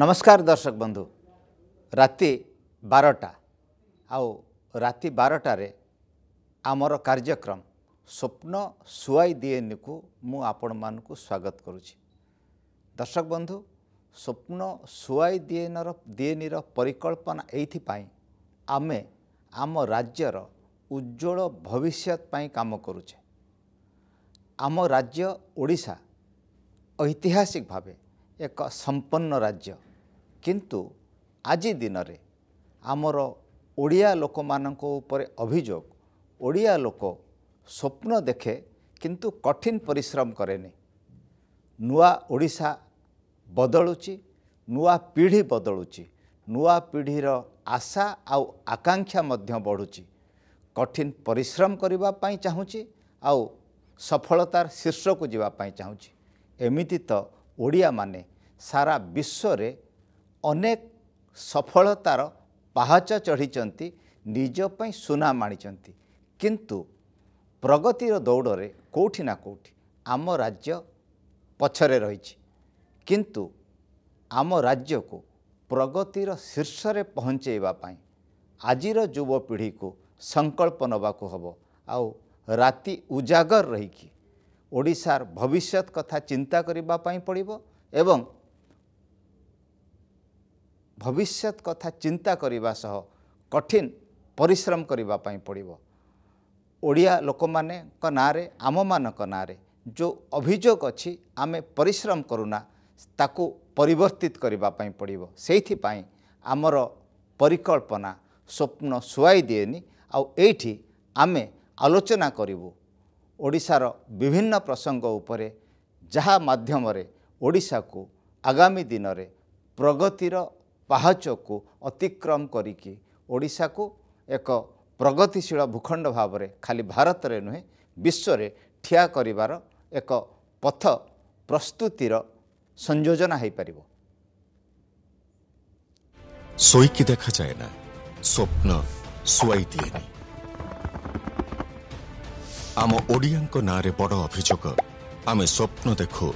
ନମସ୍କାର ଦର୍ଶକ ବନ୍ଧୁ ରାତି ବାରଟା ଆଉ ରାତି ବାରଟାରେ ଆମର କାର୍ଯ୍ୟକ୍ରମ ସ୍ୱପ୍ନ ସୁଆଇ ଦିଏନିକୁ ମୁଁ ଆପଣମାନଙ୍କୁ ସ୍ୱାଗତ କରୁଛି ଦର୍ଶକ ବନ୍ଧୁ ସ୍ୱପ୍ନ ସୁଆଇ ଦିଏନର ଦିଏନିର ପରିକଳ୍ପନା ଏଇଥିପାଇଁ ଆମେ ଆମ ରାଜ୍ୟର ଉଜ୍ଜଳ ଭବିଷ୍ୟତ ପାଇଁ କାମ କରୁଛେ ଆମ ରାଜ୍ୟ ଓଡ଼ିଶା ଐତିହାସିକ ଭାବେ ଏକ ସମ୍ପନ୍ନ ରାଜ୍ୟ କିନ୍ତୁ ଆଜି ଦିନରେ ଆମର ଓଡ଼ିଆ ଲୋକମାନଙ୍କ ଉପରେ ଅଭିଯୋଗ ଓଡ଼ିଆ ଲୋକ ସ୍ୱପ୍ନ ଦେଖେ କିନ୍ତୁ କଠିନ ପରିଶ୍ରମ କରେନି ନୂଆ ଓଡ଼ିଶା ବଦଳୁଛି ନୂଆ ପିଢ଼ି ବଦଳୁଛି ନୂଆ ପିଢ଼ିର ଆଶା ଆଉ ଆକାଂକ୍ଷା ମଧ୍ୟ ବଢ଼ୁଛି କଠିନ ପରିଶ୍ରମ କରିବା ପାଇଁ ଚାହୁଁଛି ଆଉ ସଫଳତାର ଶୀର୍ଷକୁ ଯିବା ପାଇଁ ଚାହୁଁଛି ଏମିତି ତ ଓଡ଼ିଆମାନେ ସାରା ବିଶ୍ୱରେ ଅନେକ ସଫଳତାର ପାହାଚ ଚଢ଼ିଛନ୍ତି ନିଜ ପାଇଁ ସୁନାମ ଆଣିଛନ୍ତି କିନ୍ତୁ ପ୍ରଗତିର ଦୌଡ଼ରେ କେଉଁଠି ନା କେଉଁଠି ଆମ ରାଜ୍ୟ ପଛରେ ରହିଛି କିନ୍ତୁ ଆମ ରାଜ୍ୟକୁ ପ୍ରଗତିର ଶୀର୍ଷରେ ପହଞ୍ଚାଇବା ପାଇଁ ଆଜିର ଯୁବପିଢ଼ିକୁ ସଂକଳ୍ପ ନେବାକୁ ହେବ ଆଉ ରାତି ଉଜାଗର ରହିକି ଓଡ଼ିଶାର ଭବିଷ୍ୟତ କଥା ଚିନ୍ତା କରିବା ପାଇଁ ପଡ଼ିବ ଏବଂ ଭବିଷ୍ୟତ କଥା ଚିନ୍ତା କରିବା ସହ କଠିନ ପରିଶ୍ରମ କରିବା ପାଇଁ ପଡ଼ିବ ଓଡ଼ିଆ ଲୋକମାନଙ୍କ ନାଁରେ ଆମମାନଙ୍କ ନାଁରେ ଯେଉଁ ଅଭିଯୋଗ ଅଛି ଆମେ ପରିଶ୍ରମ କରୁନା ତାକୁ ପରିବର୍ତ୍ତିତ କରିବା ପାଇଁ ପଡ଼ିବ ସେଇଥିପାଇଁ ଆମର ପରିକଳ୍ପନା ସ୍ୱପ୍ନ ଶୁଆଇ ଦିଏନି ଆଉ ଏଇଠି ଆମେ ଆଲୋଚନା କରିବୁ ଓଡ଼ିଶାର ବିଭିନ୍ନ ପ୍ରସଙ୍ଗ ଉପରେ ଯାହା ମାଧ୍ୟମରେ ଓଡ଼ିଶାକୁ ଆଗାମୀ ଦିନରେ ପ୍ରଗତିର ପାହାଚକୁ ଅତିକ୍ରମ କରିକି ଓଡ଼ିଶାକୁ ଏକ ପ୍ରଗତିଶୀଳ ଭୂଖଣ୍ଡ ଭାବରେ ଖାଲି ଭାରତରେ ନୁହେଁ ବିଶ୍ୱରେ ଠିଆ କରିବାର ଏକ ପଥ ପ୍ରସ୍ତୁତିର ସଂଯୋଜନା ହୋଇପାରିବ ଶୋଇକି ଦେଖାଯାଏ ନା ସ୍ୱପ୍ନ ଶୁଆଇ ଦିଏନି ଆମ ଓଡ଼ିଆଙ୍କ ନାଁରେ ବଡ଼ ଅଭିଯୋଗ ଆମେ ସ୍ୱପ୍ନ ଦେଖୁ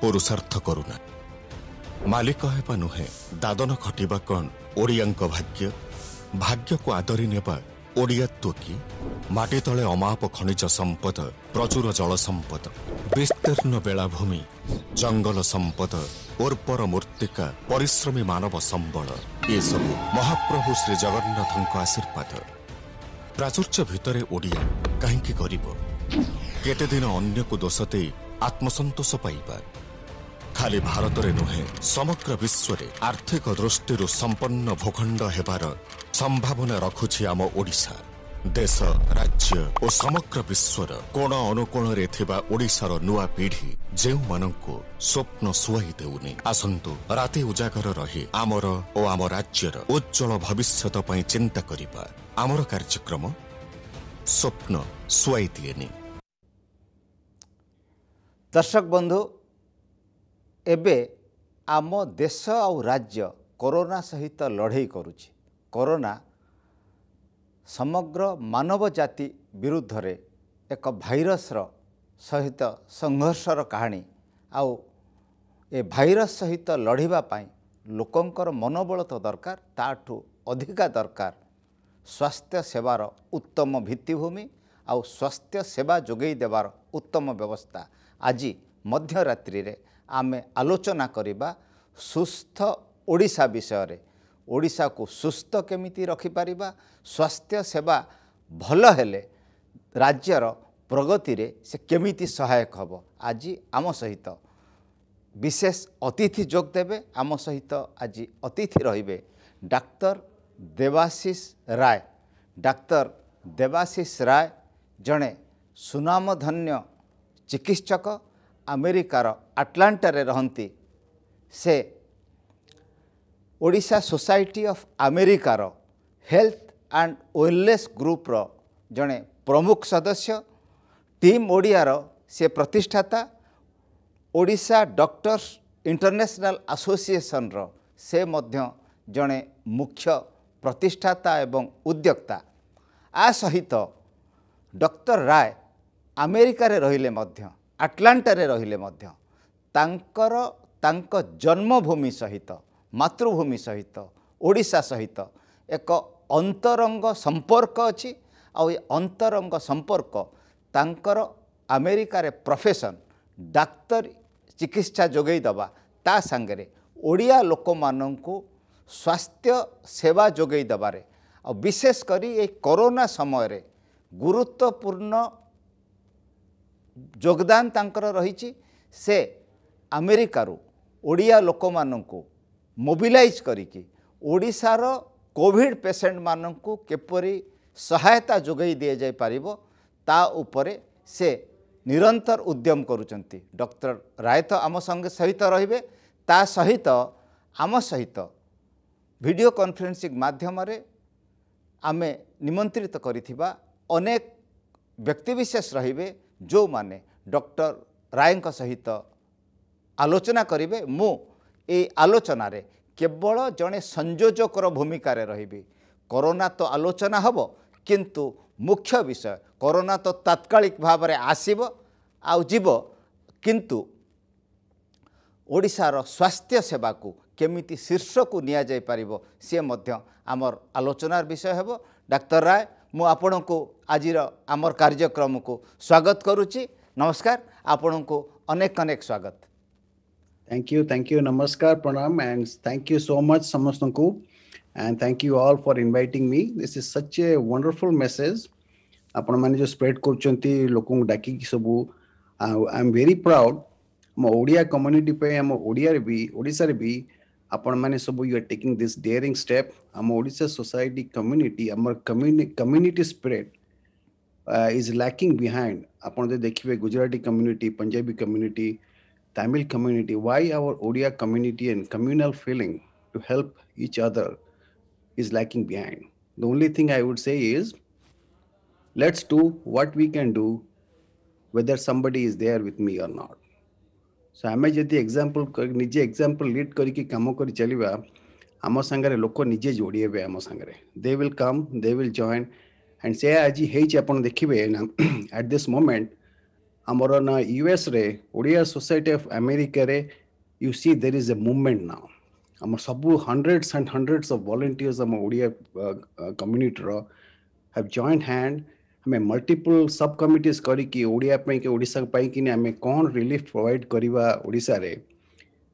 ପୁରୁଷାର୍ଥ କରୁନା मालिक हेा नुहे दादन भाग्य भाग्य को आदरि नेवा ओडिया तोकी माटित अमाप खनिज सम्पद प्रचुर जल बेला भूमि जंगल सम्पद उर्वर मूर्तिका परिश्रमी मानव सम्बल सब महाप्रभु श्री जगन्नाथ जगन्नाथको आशीर्वाद प्राचुर्य भितरे ओडिया केते दिन अन्य को दोषते आत्मसन्तोष पा ଖାଲି ଭାରତରେ ନୁହେଁ ସମଗ୍ର ବିଶ୍ୱରେ ଆର୍ଥିକ ଦୃଷ୍ଟିରୁ ସମ୍ପନ୍ନ ଭୂଖଣ୍ଡ ହେବାର ସମ୍ଭାବନା ରଖୁଛି ଆମ ଓଡ଼ିଶା ଦେଶ ରାଜ୍ୟ ଓ ସମଗ୍ର ବିଶ୍ୱର କୋଣ ଅନୁକୋଣରେ ଥିବା ଓଡ଼ିଶାର ନୂଆ ପିଢ଼ି ଯେଉଁମାନଙ୍କୁ ସ୍ୱପ୍ନ ସୁହାଇ ଦେଉନି ଆସନ୍ତୁ ରାତି ଉଜାଗର ରହି ଆମର ଓ ଆମ ରାଜ୍ୟର ଉଜ୍ଜଳ ଭବିଷ୍ୟତ ପାଇଁ ଚିନ୍ତା କରିବା ଆମର କାର୍ଯ୍ୟକ୍ରମ ସ୍ୱପ୍ନ ସୁହାଇ ଦିଏନି ଦର୍ଶକ ବନ୍ଧୁ ଏବେ ଆମ ଦେଶ ଆଉ ରାଜ୍ୟ କରୋନା ସହିତ ଲଢ଼େଇ କରୁଛି କରୋନା ସମଗ୍ର ମାନବ ଜାତି ବିରୁଦ୍ଧରେ ଏକ ଭାଇରସ୍ର ସହିତ ସଂଘର୍ଷର କାହାଣୀ ଆଉ ଏ ଭାଇରସ୍ ସହିତ ଲଢ଼ିବା ପାଇଁ ଲୋକଙ୍କର ମନୋବଳ ତ ଦରକାର ତାଠୁ ଅଧିକା ଦରକାର ସ୍ୱାସ୍ଥ୍ୟ ସେବାର ଉତ୍ତମ ଭିତ୍ତିଭୂମି ଆଉ ସ୍ୱାସ୍ଥ୍ୟ ସେବା ଯୋଗାଇ ଦେବାର ଉତ୍ତମ ବ୍ୟବସ୍ଥା ଆଜି ମଧ୍ୟରାତ୍ରିରେ ଆମେ ଆଲୋଚନା କରିବା ସୁସ୍ଥ ଓଡ଼ିଶା ବିଷୟରେ ଓଡ଼ିଶାକୁ ସୁସ୍ଥ କେମିତି ରଖିପାରିବା ସ୍ୱାସ୍ଥ୍ୟ ସେବା ଭଲ ହେଲେ ରାଜ୍ୟର ପ୍ରଗତିରେ ସେ କେମିତି ସହାୟକ ହେବ ଆଜି ଆମ ସହିତ ବିଶେଷ ଅତିଥି ଯୋଗ ଦେବେ ଆମ ସହିତ ଆଜି ଅତିଥି ରହିବେ ଡାକ୍ତର ଦେବାଶିଷ ରାୟ ଡାକ୍ତର ଦେବାଶିଷ ରାୟ ଜଣେ ସୁନାମଧନ୍ୟ ଚିକିତ୍ସକ ଆମେରିକାର ଆଟଲାଣ୍ଟାରେ ରହନ୍ତି ସେ ଓଡ଼ିଶା ସୋସାଇଟି ଅଫ୍ ଆମେରିକାର ହେଲ୍ଥ ଆଣ୍ଡ ୱେଲନେସ୍ ଗ୍ରୁପ୍ର ଜଣେ ପ୍ରମୁଖ ସଦସ୍ୟ ଟିମ୍ ଓଡ଼ିଆର ସେ ପ୍ରତିଷ୍ଠାତା ଓଡ଼ିଶା ଡକ୍ଟର୍ସ ଇଣ୍ଟରନ୍ୟାସନାଲ୍ ଆସୋସିଏସନ୍ର ସେ ମଧ୍ୟ ଜଣେ ମୁଖ୍ୟ ପ୍ରତିଷ୍ଠାତା ଏବଂ ଉଦ୍ୟୋକ୍ତା ଆ ସହିତ ଡକ୍ଟର ରାୟ ଆମେରିକାରେ ରହିଲେ ମଧ୍ୟ ଆଟଲାଣ୍ଟାରେ ରହିଲେ ମଧ୍ୟ ତାଙ୍କର ତାଙ୍କ ଜନ୍ମଭୂମି ସହିତ ମାତୃଭୂମି ସହିତ ଓଡ଼ିଶା ସହିତ ଏକ ଅନ୍ତରଙ୍ଗ ସମ୍ପର୍କ ଅଛି ଆଉ ଏ ଅନ୍ତରଙ୍ଗ ସମ୍ପର୍କ ତାଙ୍କର ଆମେରିକାରେ ପ୍ରଫେସନ୍ ଡାକ୍ତର ଚିକିତ୍ସା ଯୋଗାଇ ଦେବା ତା ସାଙ୍ଗରେ ଓଡ଼ିଆ ଲୋକମାନଙ୍କୁ ସ୍ୱାସ୍ଥ୍ୟ ସେବା ଯୋଗାଇ ଦେବାରେ ଆଉ ବିଶେଷ କରି ଏଇ କରୋନା ସମୟରେ ଗୁରୁତ୍ୱପୂର୍ଣ୍ଣ ଯୋଗଦାନ ତାଙ୍କର ରହିଛି ସେ ଆମେରିକାରୁ ଓଡ଼ିଆ ଲୋକମାନଙ୍କୁ ମୋବିଲାଇଜ୍ କରିକି ଓଡ଼ିଶାର କୋଭିଡ଼ ପେସେଣ୍ଟମାନଙ୍କୁ କିପରି ସହାୟତା ଯୋଗାଇ ଦିଆଯାଇପାରିବ ତା ଉପରେ ସେ ନିରନ୍ତର ଉଦ୍ୟମ କରୁଛନ୍ତି ଡକ୍ଟର ରାୟ ତ ଆମ ସଙ୍ଗେ ସହିତ ରହିବେ ତା ସହିତ ଆମ ସହିତ ଭିଡ଼ିଓ କନଫରେନ୍ସିଂ ମାଧ୍ୟମରେ ଆମେ ନିମନ୍ତ୍ରିତ କରିଥିବା ଅନେକ ବ୍ୟକ୍ତିବିଶେଷ ରହିବେ ଯେଉଁମାନେ ଡକ୍ଟର ରାୟଙ୍କ ସହିତ ଆଲୋଚନା କରିବେ ମୁଁ এই আলোচনার কেবল জনে সংযোজকর ভূমিকার রহবি করোনা তো আলোচনা হব কিন্তু মুখ্য বিষয় করোনা তো তাৎকালিক ভাবে আসব আব কিন্তু ওড়শার স্বাস্থ্য সেবাকু কেমিতি শীর্ষকু নিয়ে যাই পাব সি আমার আলোচনার বিষয় হব ডাক্তার রায় मुझ को आज आम कार्यक्रम को स्वागत करुच्ची नमस्कार आपण को अनेक अनेक स्वागत थैंक यू थैंक यू नमस्कार प्रणाम and thank you so much समस्त को and thank you all for inviting me this is such a wonderful message आपण मैंने जो स्प्रेड कर लोक डाक सब आई एम वेरी प्राउड मो ओडिया कम्युनिटी आम हम ओडिया भी ओडिसा भी ଆପଣମାନେ ସବୁ you are taking this daring step ଆମ ଓଡ଼ିଶା ସୋସାଇଟି କମ୍ୟୁନିଟି ଆମର community spread is lacking behind ଆପଣ ଯଦି ଦେଖିବେ Gujarati community Punjabi community Tamil community why our Odia community and communal feeling to help each other is lacking behind the only thing I would say is let's do what we can do whether somebody is there with me or not so आम जी example निजे example lead करम कर चलवा आम सागर लोक निजे जोड़ी हे आम Sagar they will come they will join and say आज हो देखिए एट दिस मोमेंट आमर ना यूएस रे Odia society of America you see there is a movement now आम सब हंड्रेड्स एंड हंड्रेड्स अफ भलेयर्स आम ओडिया कम्युनिटी रो हैव हैंड ଆମେ ମଲ୍ଟିପୁଲ୍ ସବ୍ କମିଟିଜ୍ କରିକି ଓଡ଼ିଆ ପାଇଁକି ଓଡ଼ିଶା ପାଇଁକିନି ଆମେ କ'ଣ ରିଲିଫ୍ ପ୍ରୋଭାଇଡ଼ କରିବା ଓଡ଼ିଶାରେ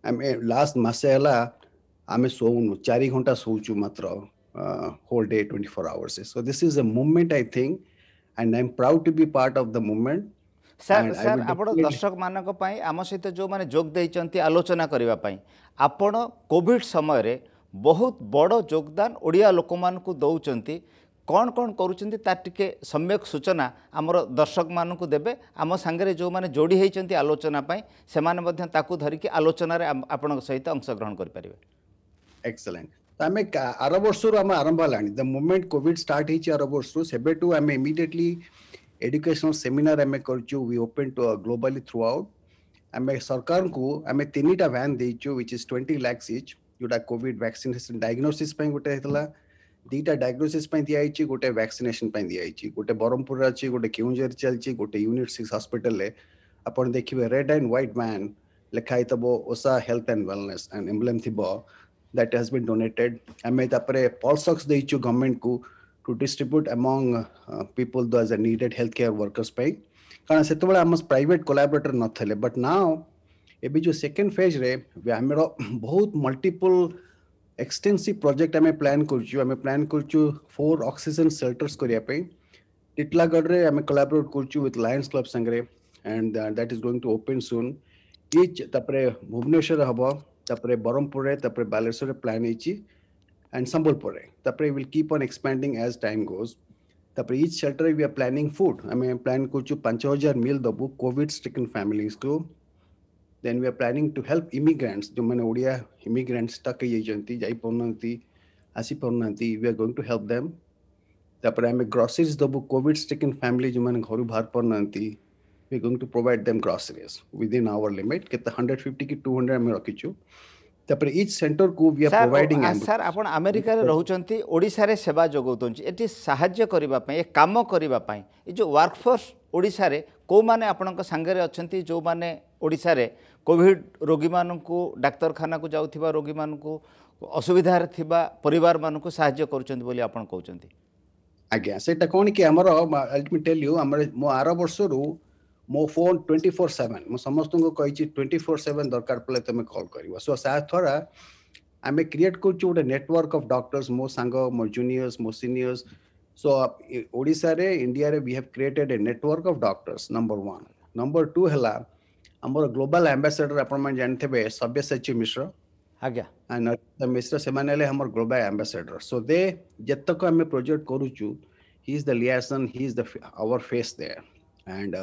ଆମେ ଲାଷ୍ଟ ମାସେ ହେଲା ଆମେ ଶୋଉନୁ ଚାରି ଘଣ୍ଟା ଶୋଉଛୁ ମାତ୍ର whole day twenty four hours so this is a movement I think and I am proud to be part of the movement sir sir ଆପଣ ଦର୍ଶକମାନଙ୍କ ପାଇଁ ଆମ ସହିତ ଯେଉଁମାନେ ଯୋଗ ଦେଇଛନ୍ତି ଆଲୋଚନା କରିବା ପାଇଁ ଆପଣ କୋଭିଡ଼ ସମୟରେ ବହୁତ ବଡ଼ ଯୋଗଦାନ ଓଡ଼ିଆ ଲୋକମାନଙ୍କୁ ଦେଉଛନ୍ତି कौन कौन कर सम्यक सूचना आमर दर्शक मानक देवे आम सांगे जो मैंने जोड़ी होती आलोचनापी से धरिकी आलोचन आप सहित अंशग्रहण करेंगे एक्सलेंट तो आम आर वर्ष रूम आरंभ है द मुमेंट कॉविड स्टार्ट आर वर्ष रूबू आम इमिडियेटली एडुकेशन सेमिनार आम करपेन टू ग्लोबाली थ्रू आउट आम सरकार को आम तीन टा भैन देचु इज ट्वेंटी लैक्स इच जो कॉविड वैक्सीन डायग्नोसीस गोटेला दीटा डायग्नोसीस दिखाई गोटे वैक्सीनेसन दिखाई गोटे ब्रह्मपुर अच्छी गोटे के चलती गोटे यूनिट सिक्स हस्पिटाल आप देखिए रेड एंड ह्वैट मैन लिखाई थोड़ा ओसा health and wellness and ambulance थी दैट हाज बी डोनेटेड आम पलसक्स देचु गवर्नमेंट को टू डिस्ट्रब्यूट एमंग पीपुल दो निडेड हेल्थ केयर वर्कर्स कारण से आम प्राइट कोलाबरेटर न बट नाउ ए जो सेकेंड फेज रे आम बहुत मल्टीपल एक्सटेनसीव प्रोजेक्ट आम प्लां करें प्लां कर फोर अक्सीजेन सेल्टर्स करने टीटलागड़ में आम कलाबरेट कर लाय club Sagar and that is going to open soon each तपर भुवनेश्वर हम तापर ब्रह्मपुर बालेश्वर प्लां and Sambalpur will keep on expanding as time goes तपर each shelter we are planning food आम प्लां कर पांच हजार मिल दबू कॉविड स्ट्रिकन फैमिलीज को then we are planning to help immigrants जो मैंने ओडिया इमिग्रेंट्स तक जापी आसी पार ना we are going to help them तापर आम ग्रोसरीज दबू कोविड स्टेकिन फैमिली जो मैंने घर बाहर पार ना we going to provide them groceries with our limit के हंड्रेड फिफ्टी कि टू हंड्रेड आम रखीचु तापर इच सेंटर को वी आर प्रोवाइडिंग सर आप अमेरिका रोचा ओडा सेवा जगह ये साय्य करने कम करने जो वर्कफोर्स ओडा कौ मैंने आपण सांगे अच्छा जो मैंने ଓଡ଼ିଶାରେ କୋଭିଡ଼ ରୋଗୀମାନଙ୍କୁ ଡାକ୍ତରଖାନାକୁ ଯାଉଥିବା ରୋଗୀମାନଙ୍କୁ ଅସୁବିଧାରେ ଥିବା ପରିବାରମାନଙ୍କୁ ସାହାଯ୍ୟ କରୁଛନ୍ତି ବୋଲି ଆପଣ କହୁଛନ୍ତି ଆଜ୍ଞା ସେଇଟା କ'ଣ କି ଆମର ଟେଲ୍ ୟୁ ଆମର ମୁଁ ଆର ବର୍ଷରୁ ମୋ ଫୋନ୍ ଟ୍ୱେଣ୍ଟି ଫୋର୍ ସେଭେନ୍ ମୁଁ ସମସ୍ତଙ୍କୁ କହିଛି ଟ୍ୱେଣ୍ଟି ଫୋର୍ ସେଭେନ୍ ଦରକାର ପଡ଼ିଲେ ତୁମେ କଲ୍ କରିବ ସୋ ତାଦ୍ୱାରା ଆମେ କ୍ରିଏଟ୍ କରୁଛୁ ଗୋଟେ ନେଟୱାର୍କ ଅଫ୍ ଡକ୍ଟର୍ସ ମୋ ସାଙ୍ଗ ମୋ ଜୁନିୟର୍ସ ମୋ ସିନିୟର୍ସ ସୋ ଓଡ଼ିଶାରେ ଇଣ୍ଡିଆରେ we have created a network of doctors number one number two ହେଲା आमर ग्लोबाल आंबासेडर आप जानते सब्यसाची मिश्र आज्ञा नरेंद्र मिश्र से हमर ग्लोबल आंबासेडर सो दे जतक आम प्रोजेक्ट करुचु he is the liaison he is the our face there and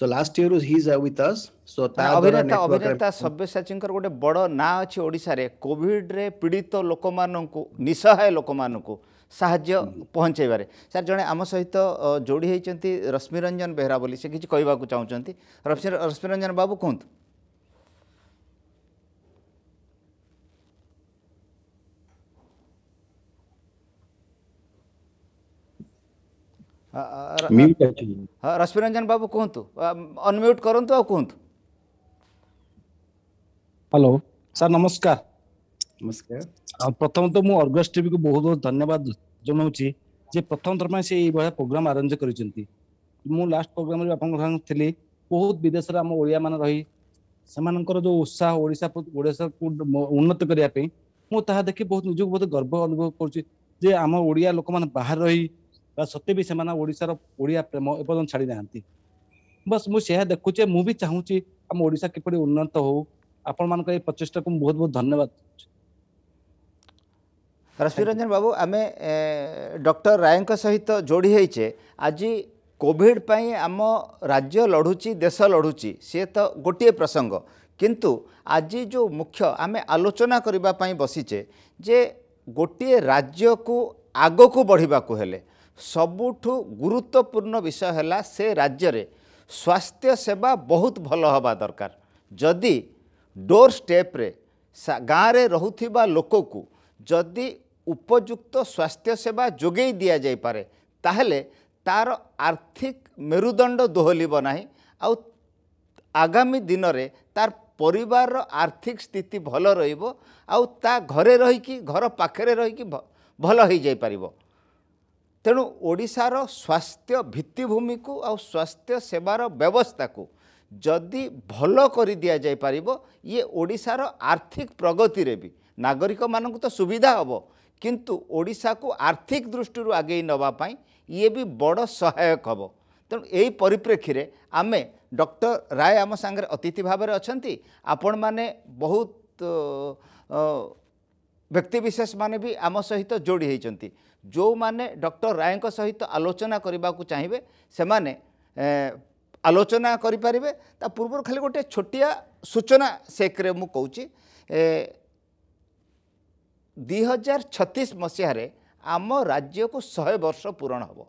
so last year he is with us so ତା ଅଭିନେତା ଅଭିନେତା ସବ୍ୟସାଚୀଙ୍କର ଗୋଟେ ବଡ଼ ନାଁ ଅଛି ଓଡ଼ିଶାରେ କୋଭିଡ଼ରେ ପୀଡ଼ିତ ଲୋକମାନଙ୍କୁ ନିସହାୟ ଲୋକମାନଙ୍କୁ ସାହାଯ୍ୟ ପହଞ୍ଚାଇବାରେ ସାର୍ ଜଣେ ଆମ ସହିତ ଯୋଡ଼ି ହୋଇଛନ୍ତି ରଶ୍ମିରଞ୍ଜନ ବେହେରା ବୋଲି ସେ କିଛି କହିବାକୁ ଚାହୁଁଛନ୍ତି ରଶ୍ମିରଞ୍ଜନ ବାବୁ କୁହନ୍ତୁ हाँ, रश्मि रंजन बाबू कहतु अनम्यूट कर हेलो सर नमस्कार नमस्कार प्रथम तो मुझे अर्गस टीवी को बहुत बहुत धन्यवाद जनाऊँगी जे प्रथम थर से ये प्रोग्राम आरेज कर लास्ट प्रोग्राम थी बहुत विदेश आम ओडिया मान रही से जो उत्साह ओडा उन्नत करने मुझे देखिए बहुत निजी बहुत गर्व अनुभव करम ओडिया लोक मैंने बाहर रही ବା ସତ୍ୟ ବି ସେମାନେ ଓଡ଼ିଶାର ଓଡ଼ିଆ ପ୍ରେମ ଏପର୍ଯ୍ୟନ୍ତ ଛାଡ଼ି ନାହାନ୍ତି ବାସ୍ ମୁଁ ସେହା ଦେଖୁଛେ ମୁଁ ବି ଚାହୁଁଛି ଆମ ଓଡ଼ିଶା କିପରି ଉନ୍ନତ ହଉ ଆପଣମାନଙ୍କ ଏଇ ପ୍ରଚେଷ୍ଟାକୁ ମୁଁ ବହୁତ ବହୁତ ଧନ୍ୟବାଦ ରଶ୍ମିରଞ୍ଜନ ବାବୁ ଆମେ ଡକ୍ଟର ରାୟଙ୍କ ସହିତ ଯୋଡ଼ି ହେଇଛେ ଆଜି କୋଭିଡ଼ ପାଇଁ ଆମ ରାଜ୍ୟ ଲଢ଼ୁଛି ଦେଶ ଲଢ଼ୁଛି ସିଏ ତ ଗୋଟିଏ ପ୍ରସଙ୍ଗ କିନ୍ତୁ ଆଜି ଯେଉଁ ମୁଖ୍ୟ ଆମେ ଆଲୋଚନା କରିବା ପାଇଁ ବସିଛେ ଯେ ଗୋଟିଏ ରାଜ୍ୟକୁ ଆଗକୁ ବଢ଼ିବାକୁ ହେଲେ ସବୁଠୁ ଗୁରୁତ୍ୱପୂର୍ଣ୍ଣ ବିଷୟ ହେଲା ସେ ରାଜ୍ୟରେ ସ୍ୱାସ୍ଥ୍ୟ ସେବା ବହୁତ ଭଲ ହେବା ଦରକାର ଯଦି ଡୋର୍ ଷ୍ଟେପ୍ରେ ଗାଁରେ ରହୁଥିବା ଲୋକକୁ ଯଦି ଉପଯୁକ୍ତ ସ୍ୱାସ୍ଥ୍ୟ ସେବା ଯୋଗାଇ ଦିଆଯାଇପାରେ ତାହେଲେ ତା'ର ଆର୍ଥିକ ମେରୁଦଣ୍ଡ ଦୋହଲିବ ନାହିଁ ଆଉ ଆଗାମୀ ଦିନରେ ତା'ର ପରିବାରର ଆର୍ଥିକ ସ୍ଥିତି ଭଲ ରହିବ ଆଉ ତା ଘରେ ରହିକି ଘର ପାଖରେ ରହିକି ଭଲ ହୋଇଯାଇପାରିବ ତେଣୁ ଓଡ଼ିଶାର ସ୍ୱାସ୍ଥ୍ୟ ଭିତ୍ତିଭୂମିକୁ ଆଉ ସ୍ୱାସ୍ଥ୍ୟ ସେବାର ବ୍ୟବସ୍ଥାକୁ ଯଦି ଭଲ କରି ଦିଆଯାଇପାରିବ ଇଏ ଓଡ଼ିଶାର ଆର୍ଥିକ ପ୍ରଗତିରେ ବି ନାଗରିକମାନଙ୍କୁ ତ ସୁବିଧା ହେବ କିନ୍ତୁ ଓଡ଼ିଶାକୁ ଆର୍ଥିକ ଦୃଷ୍ଟିରୁ ଆଗେଇ ନେବା ପାଇଁ ଇଏ ବି ବଡ଼ ସହାୟକ ହେବ ତେଣୁ ଏହି ପରିପ୍ରେକ୍ଷୀରେ ଆମେ ଡକ୍ଟର ରାୟ ଆମ ସାଙ୍ଗରେ ଅତିଥି ଭାବରେ ଅଛନ୍ତି ଆପଣମାନେ ବହୁତ ବ୍ୟକ୍ତିବିଶେଷମାନେ ବି ଆମ ସହିତ ଯୋଡ଼ି ହୋଇଛନ୍ତି ଯେଉଁମାନେ ଡକ୍ଟର ରାୟଙ୍କ ସହିତ ଆଲୋଚନା କରିବାକୁ ଚାହିଁବେ ସେମାନେ ଆଲୋଚନା କରିପାରିବେ ତା ପୂର୍ବରୁ ଖାଲି ଗୋଟିଏ ଛୋଟିଆ ସୂଚନା ସେକରେ ମୁଁ କହୁଛି ଦୁଇହଜାର ଛତିଶ ମସିହାରେ ଆମ ରାଜ୍ୟକୁ ଶହେ ବର୍ଷ ପୂରଣ ହେବ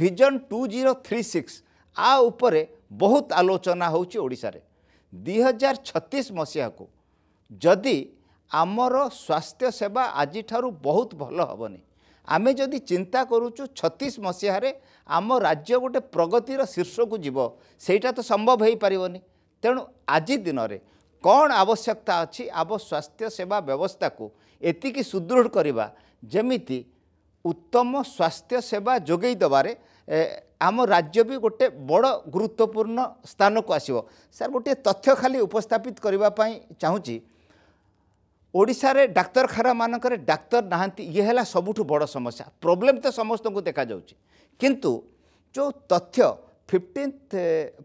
vision two zero three six ଆ ଉପରେ ବହୁତ ଆଲୋଚନା ହେଉଛି ଓଡ଼ିଶାରେ ଦୁଇହଜାର ଛତିଶ ମସିହାକୁ ଯଦି ଆମର ସ୍ୱାସ୍ଥ୍ୟ ସେବା ଆଜିଠାରୁ ବହୁତ ଭଲ ହେବନି ଆମେ ଯଦି ଚିନ୍ତା କରୁଛୁ ଛତିଶ ମସିହାରେ ଆମ ରାଜ୍ୟ ଗୋଟେ ପ୍ରଗତିର ଶୀର୍ଷକୁ ଯିବ ସେଇଟା ତ ସମ୍ଭବ ହେଇପାରିବନି ତେଣୁ ଆଜି ଦିନରେ କ'ଣ ଆବଶ୍ୟକତା ଅଛି ଆମ ସ୍ୱାସ୍ଥ୍ୟ ସେବା ବ୍ୟବସ୍ଥାକୁ ଏତିକି ସୁଦୃଢ଼ କରିବା ଯେମିତି ଉତ୍ତମ ସ୍ୱାସ୍ଥ୍ୟ ସେବା ଯୋଗାଇ ଦେବାରେ ଆମ ରାଜ୍ୟ ବି ଗୋଟେ ବଡ଼ ଗୁରୁତ୍ୱପୂର୍ଣ୍ଣ ସ୍ଥାନକୁ ଆସିବ ସାର୍ ଗୋଟିଏ ତଥ୍ୟ ଖାଲି ଉପସ୍ଥାପିତ କରିବା ପାଇଁ ଚାହୁଁଛି ଓଡ଼ିଶାରେ ଡାକ୍ତରଖାନାମାନଙ୍କରେ ଡାକ୍ତର ନାହାନ୍ତି ଇଏ ହେଲା ସବୁଠୁ ବଡ଼ ସମସ୍ୟା ପ୍ରୋବ୍ଲେମ୍ ତ ସମସ୍ତଙ୍କୁ ଦେଖାଯାଉଛି କିନ୍ତୁ ଯେଉଁ ତଥ୍ୟ ଫିଫ୍ଟିନ୍ଥ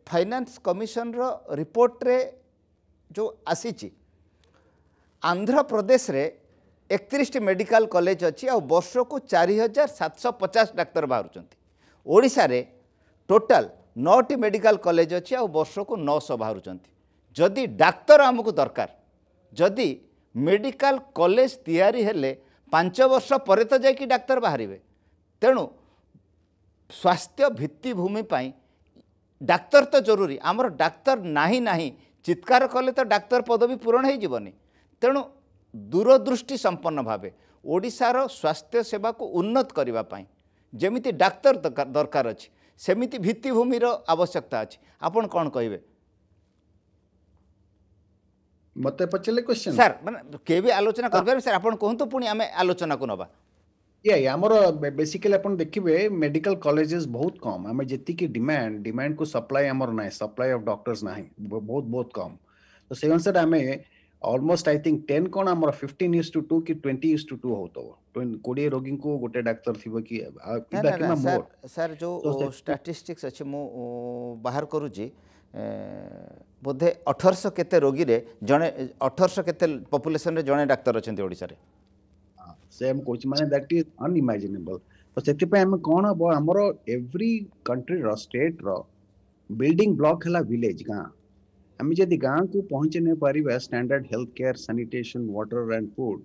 ଫାଇନାନ୍ସ କମିଶନର ରିପୋର୍ଟରେ ଯେଉଁ ଆସିଛି ଆନ୍ଧ୍ରପ୍ରଦେଶରେ ଏକତିରିଶଟି ମେଡ଼ିକାଲ କଲେଜ ଅଛି ଆଉ ବର୍ଷକୁ ଚାରି ହଜାର ସାତଶହ ପଚାଶ ଡାକ୍ତର ବାହାରୁଛନ୍ତି ଓଡ଼ିଶାରେ ଟୋଟାଲ ନଅଟି ମେଡ଼ିକାଲ କଲେଜ ଅଛି ଆଉ ବର୍ଷକୁ ନଅଶହ ବାହାରୁଛନ୍ତି ଯଦି ଡାକ୍ତର ଆମକୁ ଦରକାର ଯଦି ମେଡ଼ିକାଲ କଲେଜ ତିଆରି ହେଲେ ପାଞ୍ଚ ବର୍ଷ ପରେ ତ ଯାଇକି ଡାକ୍ତର ବାହାରିବେ ତେଣୁ ସ୍ୱାସ୍ଥ୍ୟ ଭିତ୍ତିଭୂମି ପାଇଁ ଡାକ୍ତର ତ ଜରୁରୀ ଆମର ଡାକ୍ତର ନାହିଁ ନାହିଁ ଚିତ୍କାର କଲେ ତ ଡାକ୍ତର ପଦବୀ ପୂରଣ ହୋଇଯିବନି ତେଣୁ ଦୂରଦୃଷ୍ଟି ସମ୍ପନ୍ନ ଭାବେ ଓଡ଼ିଶାର ସ୍ୱାସ୍ଥ୍ୟ ସେବାକୁ ଉନ୍ନତ କରିବା ପାଇଁ ଯେମିତି ଡାକ୍ତର ଦରକାର ଅଛି ସେମିତି ଭିତ୍ତିଭୂମିର ଆବଶ୍ୟକତା ଅଛି ଆପଣ କ'ଣ କହିବେ ମୋତେ ପଚାରିଲେ କ୍ୱେଶ୍ଚନ୍ ସାର୍ ମାନେ କିଏ ବି ଆଲୋଚନା କରିପାରିବେ ସାର୍ ଆପଣ କୁହନ୍ତୁ ପୁଣି ଆମେ ଆଲୋଚନାକୁ ନେବା ୟା ଆମର ବେସିକାଲି ଆପଣ ଦେଖିବେ ମେଡିକାଲ କଲେଜେସ୍ ବହୁତ କମ୍ ଆମେ ଯେତିକି ଡିମାଣ୍ଡ ଡିମାଣ୍ଡକୁ ସପ୍ଲାଏ ଆମର ନାହିଁ ସପ୍ଲାଏ ଅଫ୍ ଡକ୍ଟର୍ସ ନାହିଁ ବହୁତ ବହୁତ କମ୍ ତ ସେଇ ଅନୁସାରେ ଆମେ ଅଲମୋଷ୍ଟ ଆଇ ଥିଙ୍କ ଟେନ୍ କ'ଣ ଆମର ଫିଫ୍ଟିନ୍ ଇସ୍ ଟୁ ଟୁ କି ଟ୍ୱେଣ୍ଟି ଇସ୍ ଟୁ ଟୁ ହେଉଥିବ କୋଡ଼ିଏ ରୋଗୀଙ୍କୁ ଗୋଟେ ଡାକ୍ତର ଥିବ କି ସାର୍ ଯେଉଁ ଷ୍ଟାଟିଷ୍ଟିକ୍ସ ଅଛି ମୁଁ ବାହାର କରୁଛି ବୋଧେ ଅଠରଶହ କେତେ ରୋଗୀରେ ଜଣେ ଅଠରଶହ କେତେ ପପୁଲେସନରେ ଜଣେ ଡାକ୍ତର ଅଛନ୍ତି ଓଡ଼ିଶାରେ ସେମ୍ କହୁଛି ମାନେ ଦ୍ୟାଟ୍ ଇଜ୍ ଅନଇମାଜିନେବଲ୍ ତ ସେଥିପାଇଁ ଆମେ କ'ଣ ହେବ ଆମର ଏଭ୍ରି କଣ୍ଟ୍ରିର ଷ୍ଟେଟ୍ର ବିଲ୍ଡିଂ ବ୍ଲକ୍ ହେଲା ଭିଲେଜ୍ ଗାଁ ଆମେ ଯଦି ଗାଁକୁ ପହଞ୍ଚି ନେଇପାରିବା standard health care sanitation water and food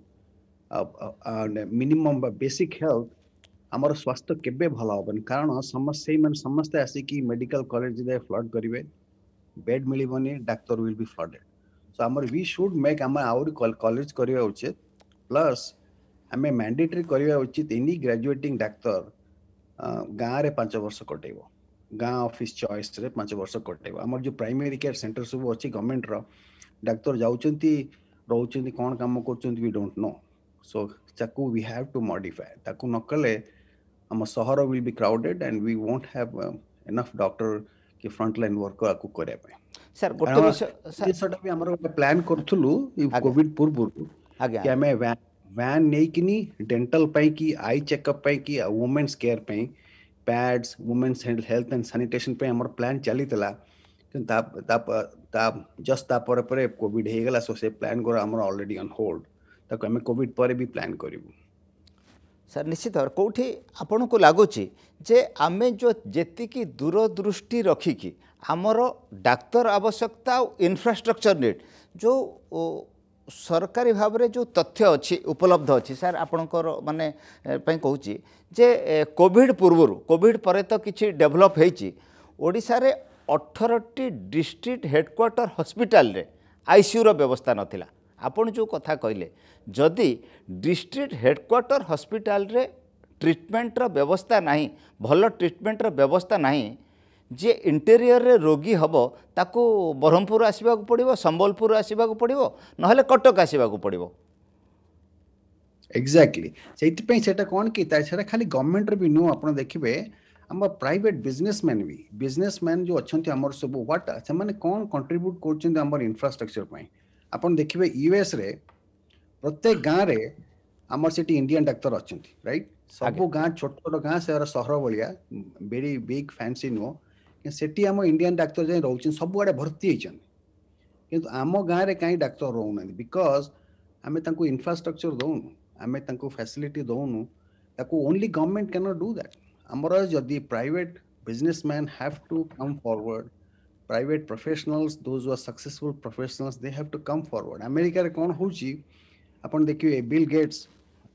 minimum ବା ବେସିକ୍ ହେଲ୍ଥ ଆମର ସ୍ୱାସ୍ଥ୍ୟ କେବେ ଭଲ ହେବନି କାରଣ ସମସ୍ତ ସେଇମାନେ ସମସ୍ତେ ଆସିକି ମେଡ଼ିକାଲ କଲେଜରେ ଫ୍ଲଡ୍ କରିବେ बेड मिलिबनि doctor will be flooded so आम वी सुड मेक आम आज करवा उचित प्लस आम मैंडेटरी करवा उचित एनी ग्राजुएटिंग डाक्टर गाँव में पांच वर्ष कटे गाँ अफिस् चयस पांच वर्ष कटे आम जो प्राइमरी केयर सेन्टर सब अच्छे गवर्नमेंट रक्टर जा कौन कम कर वी डोट know so we have to modify ताकू नक आम सहर will be crowded and we won't have enough doctor କି ଫ୍ରଣ୍ଟ ଲାଇନ୍ ୱାର୍କର ଆକୁ କରିବା ପାଇଁ ସାର୍ ଗୋଟେ ବିଷୟ ଜିନିଷଟା ବି ଆମର ଗୋଟେ ପ୍ଲାନ୍ କରୁଥିଲୁ କୋଭିଡ ପୂର୍ବରୁ କି ଆମେ ଭ୍ୟାନ୍ ନେଇକିନି ଡେଣ୍ଟାଲ ପାଇଁ କି ଆଇ ଚେକଅପ୍ ପାଇଁ କି ୱୁମେନ୍ସ କେୟାର ପାଇଁ pads women's health and sanitation ପାଇଁ ଆମର ପ୍ଲାନ୍ ଚାଲିଥିଲା କିନ୍ତୁ ତା ଜଷ୍ଟ ତା ପରେ ପରେ କୋଭିଡ ହେଇଗଲା ସୋ ସେ ପ୍ଲାନ୍ ଗୁରା ଆମର ଅଲରେଡି ଅନ୍ ହୋଲ୍ଡ ତାକୁ ଆମେ କୋଭିଡ ପରେ ବି ପ୍ଲାନ୍ କରିବୁ ସାର୍ ନିଶ୍ଚିତ କେଉଁଠି ଆପଣଙ୍କୁ ଲାଗୁଛି ଯେ ଆମେ ଯେଉଁ ଯେତିକି ଦୂରଦୃଷ୍ଟି ରଖିକି ଆମର ଡାକ୍ତର ଆବଶ୍ୟକତା ଆଉ ଇନଫ୍ରାଷ୍ଟ୍ରକ୍ଚର ନିଟ୍ ଯେଉଁ ସରକାରୀ ଭାବରେ ଯେଉଁ ତଥ୍ୟ ଅଛି ଉପଲବ୍ଧ ଅଛି ସାର୍ ଆପଣଙ୍କର ମାନେ ପାଇଁ କହୁଛି ଯେ କୋଭିଡ଼ ପୂର୍ବରୁ କୋଭିଡ଼ ପରେ ତ କିଛି ଡେଭଲପ୍ ହୋଇଛି ଓଡ଼ିଶାରେ ଅଠରଟି ଡିଷ୍ଟ୍ରିକ୍ଟ ହେଡ଼କ୍ୱାର୍ଟର ହସ୍ପିଟାଲରେ ଆଇସିୟୁର ବ୍ୟବସ୍ଥା ନଥିଲା ଆପଣ ଯେଉଁ କଥା କହିଲେ ଯଦି ଡିଷ୍ଟ୍ରିକ୍ଟ ହେଡ଼କ୍ୱାର୍ଟର ହସ୍ପିଟାଲରେ ଟ୍ରିଟମେଣ୍ଟର ବ୍ୟବସ୍ଥା ନାହିଁ ଭଲ ଟ୍ରିଟମେଣ୍ଟର ବ୍ୟବସ୍ଥା ନାହିଁ ଯିଏ ଇଣ୍ଟେରିୟରରେ ରୋଗୀ ହେବ ତାକୁ ବ୍ରହ୍ମପୁର ଆସିବାକୁ ପଡ଼ିବ ସମ୍ବଲପୁର ଆସିବାକୁ ପଡ଼ିବ ନହେଲେ କଟକ ଆସିବାକୁ ପଡ଼ିବ ଏକ୍ଜାକ୍ଟଲି ସେଇଥିପାଇଁ ସେଇଟା କ'ଣ କି ସେଇଟା ଖାଲି ଗଭର୍ଣ୍ଣମେଣ୍ଟର ବି ନୁହଁ ଆପଣ ଦେଖିବେ ଆମ ପ୍ରାଇଭେଟ୍ ବିଜନେସମ୍ୟାନ୍ ବି ବିଜନେସମ୍ୟାନ୍ ଯେଉଁ ଅଛନ୍ତି ଆମର ସବୁ ହ୍ୱାଟ୍ ସେମାନେ କ'ଣ କଣ୍ଟ୍ରିବ୍ୟୁଟ୍ କରୁଛନ୍ତି ଆମର ଇନଫ୍ରାଷ୍ଟ୍ରକ୍ଚର ପାଇଁ आप देखिए यूएस रे प्रत्येक गाँव में आम से इंडियान डाक्तर अच्छा रईट सब गाँ छोट छोट गाँ से सहर भाया वेरी बिग फैंसी नुह से आम इंडियान डाक्तर जाए रोच सबुआ भर्ती होती कि आम गाँव में कहीं डाक्तर रो ना बिकज आम इनफ्रास्ट्रक्चर दौन आम फैसिलिटी दौनु ताको only government can do that आमर जदि private businessman have to come forward private professionals, those who are successful professionals, they have to come forward. America कौन होची? अपन देखियो Bill Gates,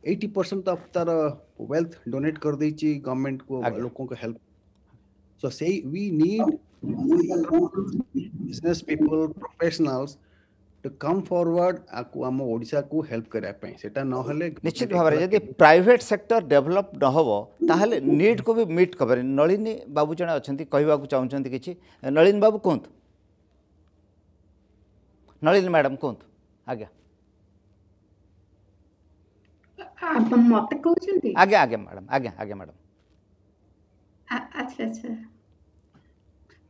80% of their wealth donate कर दी ची government को लोगों को help. So say we need business people, professionals. To come forward aku आम odisha को help kare pai seta na hale निश्चित भाव जदि प्राइवेट सेक्टर डेभलप न हो ताहले नीड को भी मीट करें नलिनी बाबू जड़े अच्छा कहवाक चाहूँ कि नलिन बाबू कहतु नलिन मैडम कहतु आज्ञा मत कहते आज्ञा आज्ञा मैडम आज्ञा आज्ञा मैडम अच्छा अच्छा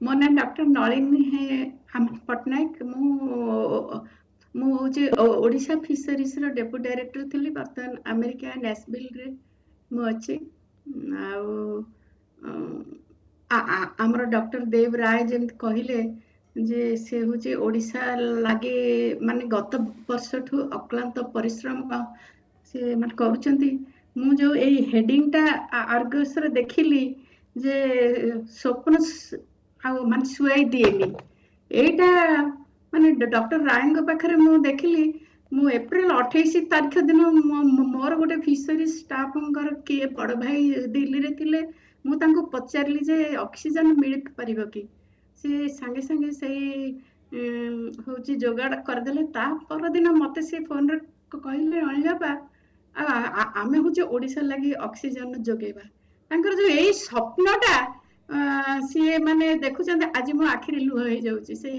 मो ना डॉक्टर नलिन है ଆମ ପଟ୍ଟନାୟକ ମୁଁ ମୁଁ ହେଉଛି ଓଡ଼ିଶା ଫିସରିଜ୍ର ଡେପୁଟି ଡାଇରେକ୍ଟର ଥିଲି ବର୍ତ୍ତମାନ ଆମେରିକା ନ୍ୟାସଭିଲ୍ରେ ମୁଁ ଅଛି ଆଉ ଆମର ଡକ୍ଟର ଦେବ ରାୟ ଯେମିତି କହିଲେ ଯେ ସେ ହେଉଛି ଓଡ଼ିଶା ଲାଗି ମାନେ ଗତ ବର୍ଷଠୁ ଅକ୍ଲାନ୍ତ ପରିଶ୍ରମ ସେ ମାନେ କରୁଛନ୍ତି ମୁଁ ଯେଉଁ ଏଇ ହେଡିଂଟା ଆର୍ଗସରେ ଦେଖିଲି ଯେ ସ୍ୱପ୍ନ ଆଉ ମାନେ ଶୁଆଇ ଦିଏନି ଏଇଟା ମାନେ ଡକ୍ଟର ରାୟଙ୍କ ପାଖରେ ମୁଁ ଦେଖିଲି ମୁଁ ଏପ୍ରିଲ ଅଠେଇଶ ତାରିଖ ଦିନ ମୋର ଗୋଟେ ଫିସରି ଷ୍ଟାଫଙ୍କର କିଏ ବଡ଼ ଭାଇ ଦିଲ୍ଲୀରେ ଥିଲେ ମୁଁ ତାଙ୍କୁ ପଚାରିଲି ଯେ ଅକ୍ସିଜେନ୍ ମିଳିପାରିବ କି ସେ ସାଙ୍ଗେ ସାଙ୍ଗେ ସେଇ ହେଉଛି ଯୋଗାଡ଼ କରିଦେଲେ ତା ପରଦିନ ମୋତେ ସେ ଫୋନ୍ରେ କହିଲେ ଅଣିବାପା ଆଉ ଆମେ ହେଉଛି ଓଡ଼ିଶା ଲାଗି ଅକ୍ସିଜେନ୍ ଯୋଗେଇବା ତାଙ୍କର ଯୋଉ ଏଇ ସ୍ୱପ୍ନଟା ସିଏ ମାନେ ଦେଖୁଛନ୍ତି ଆଜି ମୋ ଆଖିରେ ଲୁହ ହେଇଯାଉଛି ସେ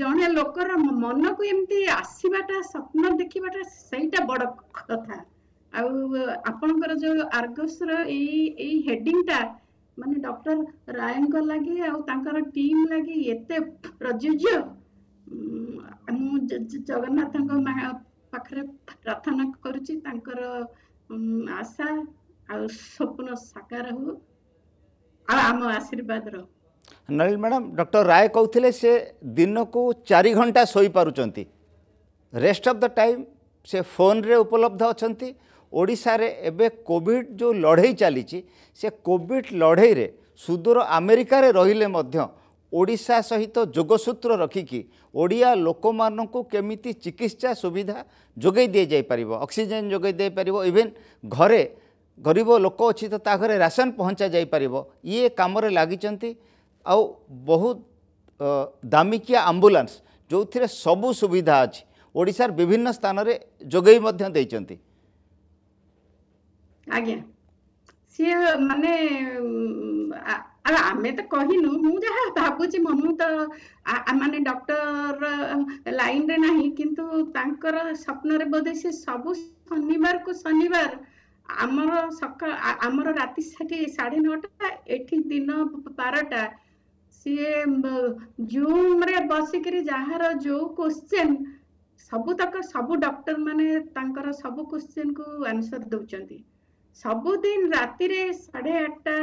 ଜଣେ ଲୋକର ମନକୁ ଏମିତି ଆସିବାଟା ସ୍ୱପ୍ନ ଦେଖିବାଟା ସେଇଟା ବଡ କଥା ଆଉ ଆପଣଙ୍କର ଯୋଉ ଆର୍ଗସର ଏଇ ଏଇ ହେଡିଂଟା ମାନେ ଡକ୍ଟର ରାୟଙ୍କ ଲାଗି ଆଉ ତାଙ୍କର ଟିମ୍ ଲାଗି ଏତେ ପ୍ରଯୁଜ୍ୟ ମୁଁ ଜଗନ୍ନାଥଙ୍କ ପାଖରେ ପ୍ରାର୍ଥନା କରୁଛି ତାଙ୍କର ଆଶା ଆଉ ସ୍ୱପ୍ନ ସାକାର ହଉ ଆମ ନଳିନ ମ୍ୟାଡ଼ାମ୍ ଡକ୍ଟର ରାୟ କହୁଥିଲେ ସେ ଦିନକୁ ଚାରି ଘଣ୍ଟା ଶୋଇପାରୁଛନ୍ତି ରେଷ୍ଟ ଅଫ୍ ଦ ଟାଇମ୍ ସେ ଫୋନ୍ରେ ଉପଲବ୍ଧ ଅଛନ୍ତି ଓଡ଼ିଶାରେ ଏବେ କୋଭିଡ଼ ଯେଉଁ ଲଢ଼େଇ ଚାଲିଛି ସେ କୋଭିଡ଼ ଲଢ଼େଇରେ ସୁଦୂର ଆମେରିକାରେ ରହିଲେ ମଧ୍ୟ ଓଡ଼ିଶା ସହିତ ଯୋଗସୂତ୍ର ରଖିକି ଓଡ଼ିଆ ଲୋକମାନଙ୍କୁ କେମିତି ଚିକିତ୍ସା ସୁବିଧା ଯୋଗାଇ ଦିଆଯାଇପାରିବ ଅକ୍ସିଜେନ୍ ଯୋଗାଇ ଦେଇପାରିବ ଇଭେନ୍ ଘରେ ଗରିବ ଲୋକ ଅଛି ତ ତା ଘରେ ରାସନ ପହଞ୍ଚା ଯାଇପାରିବ ଇଏ କାମରେ ଲାଗିଛନ୍ତି ଆଉ ବହୁତ ଦାମିକିଆ ଆମ୍ବୁଲାନ୍ସ ଯେଉଁଥିରେ ସବୁ ସୁବିଧା ଅଛି ଓଡ଼ିଶାର ବିଭିନ୍ନ ସ୍ଥାନରେ ଯୋଗାଇ ମଧ୍ୟ ଦେଇଛନ୍ତି ଆଜ୍ଞା ସିଏ ମାନେ ଆଉ ଆମେ ତ କହିନୁ ମୁଁ ଯାହା ଭାବୁଛି ମୁଁ ତ ମାନେ ଡକ୍ଟର ଲାଇନରେ ନାହିଁ କିନ୍ତୁ ତାଙ୍କର ସ୍ୱପ୍ନରେ ବୋଧେ ସେ ସବୁ ଶନିବାରକୁ ଶନିବାର ଆମର ସକାଳ ଆମର ରାତି ସେଠି ସାଢେ ନଅଟା ଏଠି ଦିନ ବାରଟା ସିଏ ଜୁମ୍ରେ ବସିକିରି ଯାହାର ଯୋଉ କୋଶ୍ଚେନ୍ ସବୁତକ ସବୁ ଡକ୍ଟର ମାନେ ତାଙ୍କର ସବୁ କୋଶ୍ଚେନ୍କୁ ଆନ୍ସର ଦଉଛନ୍ତି ସବୁଦିନ ରାତିରେ ସାଢେ ଆଠଟା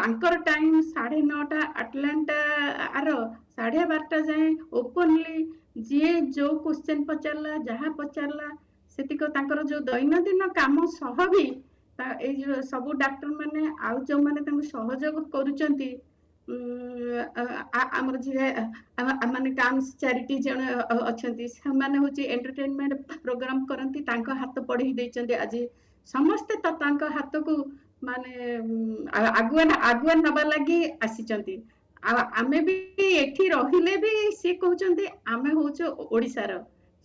ତାଙ୍କର ଟାଇମ୍ ସାଢେ ନଅଟା ଆଟଲାଣ୍ଟା ଆର ସାଢେ ବାରଟା ଯାଏଁ ଓପନଲି ଯିଏ ଯୋଉ କୋଶ୍ଚେନ୍ ପଚାରିଲା ଯାହା ପଚାରିଲା ସେତିକ ତାଙ୍କର ଯୋଉ ଦୈନନ୍ଦିନ କାମ ସହ ବି ଏଇ ଯୋଉ ସବୁ ଡାକ୍ତର ମାନେ ଆଉ ଯୋଉମାନେ ତାଙ୍କୁ ସହଯୋଗ କରୁଛନ୍ତି ଆମର ଯିଏ ମାନେ କାମ୍ସ ଚାରିଟି ଜଣେ ଅଛନ୍ତି ସେମାନେ ହଉଛି ଏଣ୍ଟରଟେନମେଣ୍ଟ ପ୍ରୋଗ୍ରାମ କରନ୍ତି ତାଙ୍କ ହାତ ପଢେଇ ଦେଇଛନ୍ତି ଆଜି ସମସ୍ତେ ତ ତାଙ୍କ ହାତକୁ ମାନେ ଆଗୁଆ ଆଗୁଆ ନବା ଲାଗି ଆସିଛନ୍ତି ଆଉ ଆମେ ବି ଏଠି ରହିଲେ ବି ସିଏ କହୁଛନ୍ତି ଆମେ ହଉଛୁ ଓଡ଼ିଶାର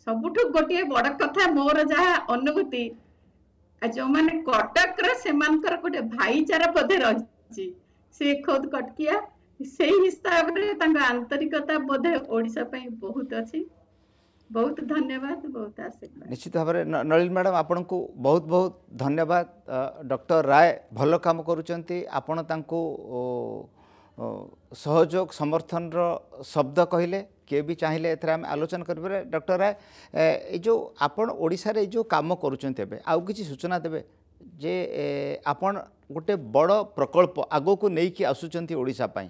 ସବୁଠୁ ଗୋଟିଏ ବଡ କଥା ମୋର ଯାହା ଅନୁଭୂତି ଆଉ ଯୋଉମାନେ କଟକର ସେମାନଙ୍କର ଗୋଟେ ଭାଇଚାରା ବୋଧେ ରହିଛି ସେ ଖୋଦ କଟକିଆ ସେଇ ହିସାବରେ ତାଙ୍କ ଆନ୍ତରିକତା ବୋଧେ ଓଡ଼ିଶା ପାଇଁ ବହୁତ ଅଛି ବହୁତ ବହୁତ ଧନ୍ୟବାଦ ଆଶୀର୍ବାଦ ନିଶ୍ଚିତ ଭାବରେ ନଳିନ ମ୍ୟାଡ଼ାମ ଆପଣଙ୍କୁ ବହୁତ ବହୁତ ଧନ୍ୟବାଦ ଡକ୍ଟର ରାୟ ଭଲ କାମ କରୁଛନ୍ତି ଆପଣ ତାଙ୍କୁ ସହଯୋଗ ସମର୍ଥନର ଶବ୍ଦ କହିଲେ କିଏ ବି ଚାହିଁଲେ ଏଥିରେ ଆମେ ଆଲୋଚନା କରିପାରିବା ଡକ୍ଟର ରାୟ ଏ ଯେଉଁ ଆପଣ ଓଡ଼ିଶାରେ ଯେଉଁ କାମ କରୁଛନ୍ତି ଏବେ ଆଉ କିଛି ସୂଚନା ଦେବେ ଯେ ଆପଣ ଗୋଟେ ବଡ଼ ପ୍ରକଳ୍ପ ଆଗକୁ ନେଇକି ଆସୁଛନ୍ତି ଓଡ଼ିଶା ପାଇଁ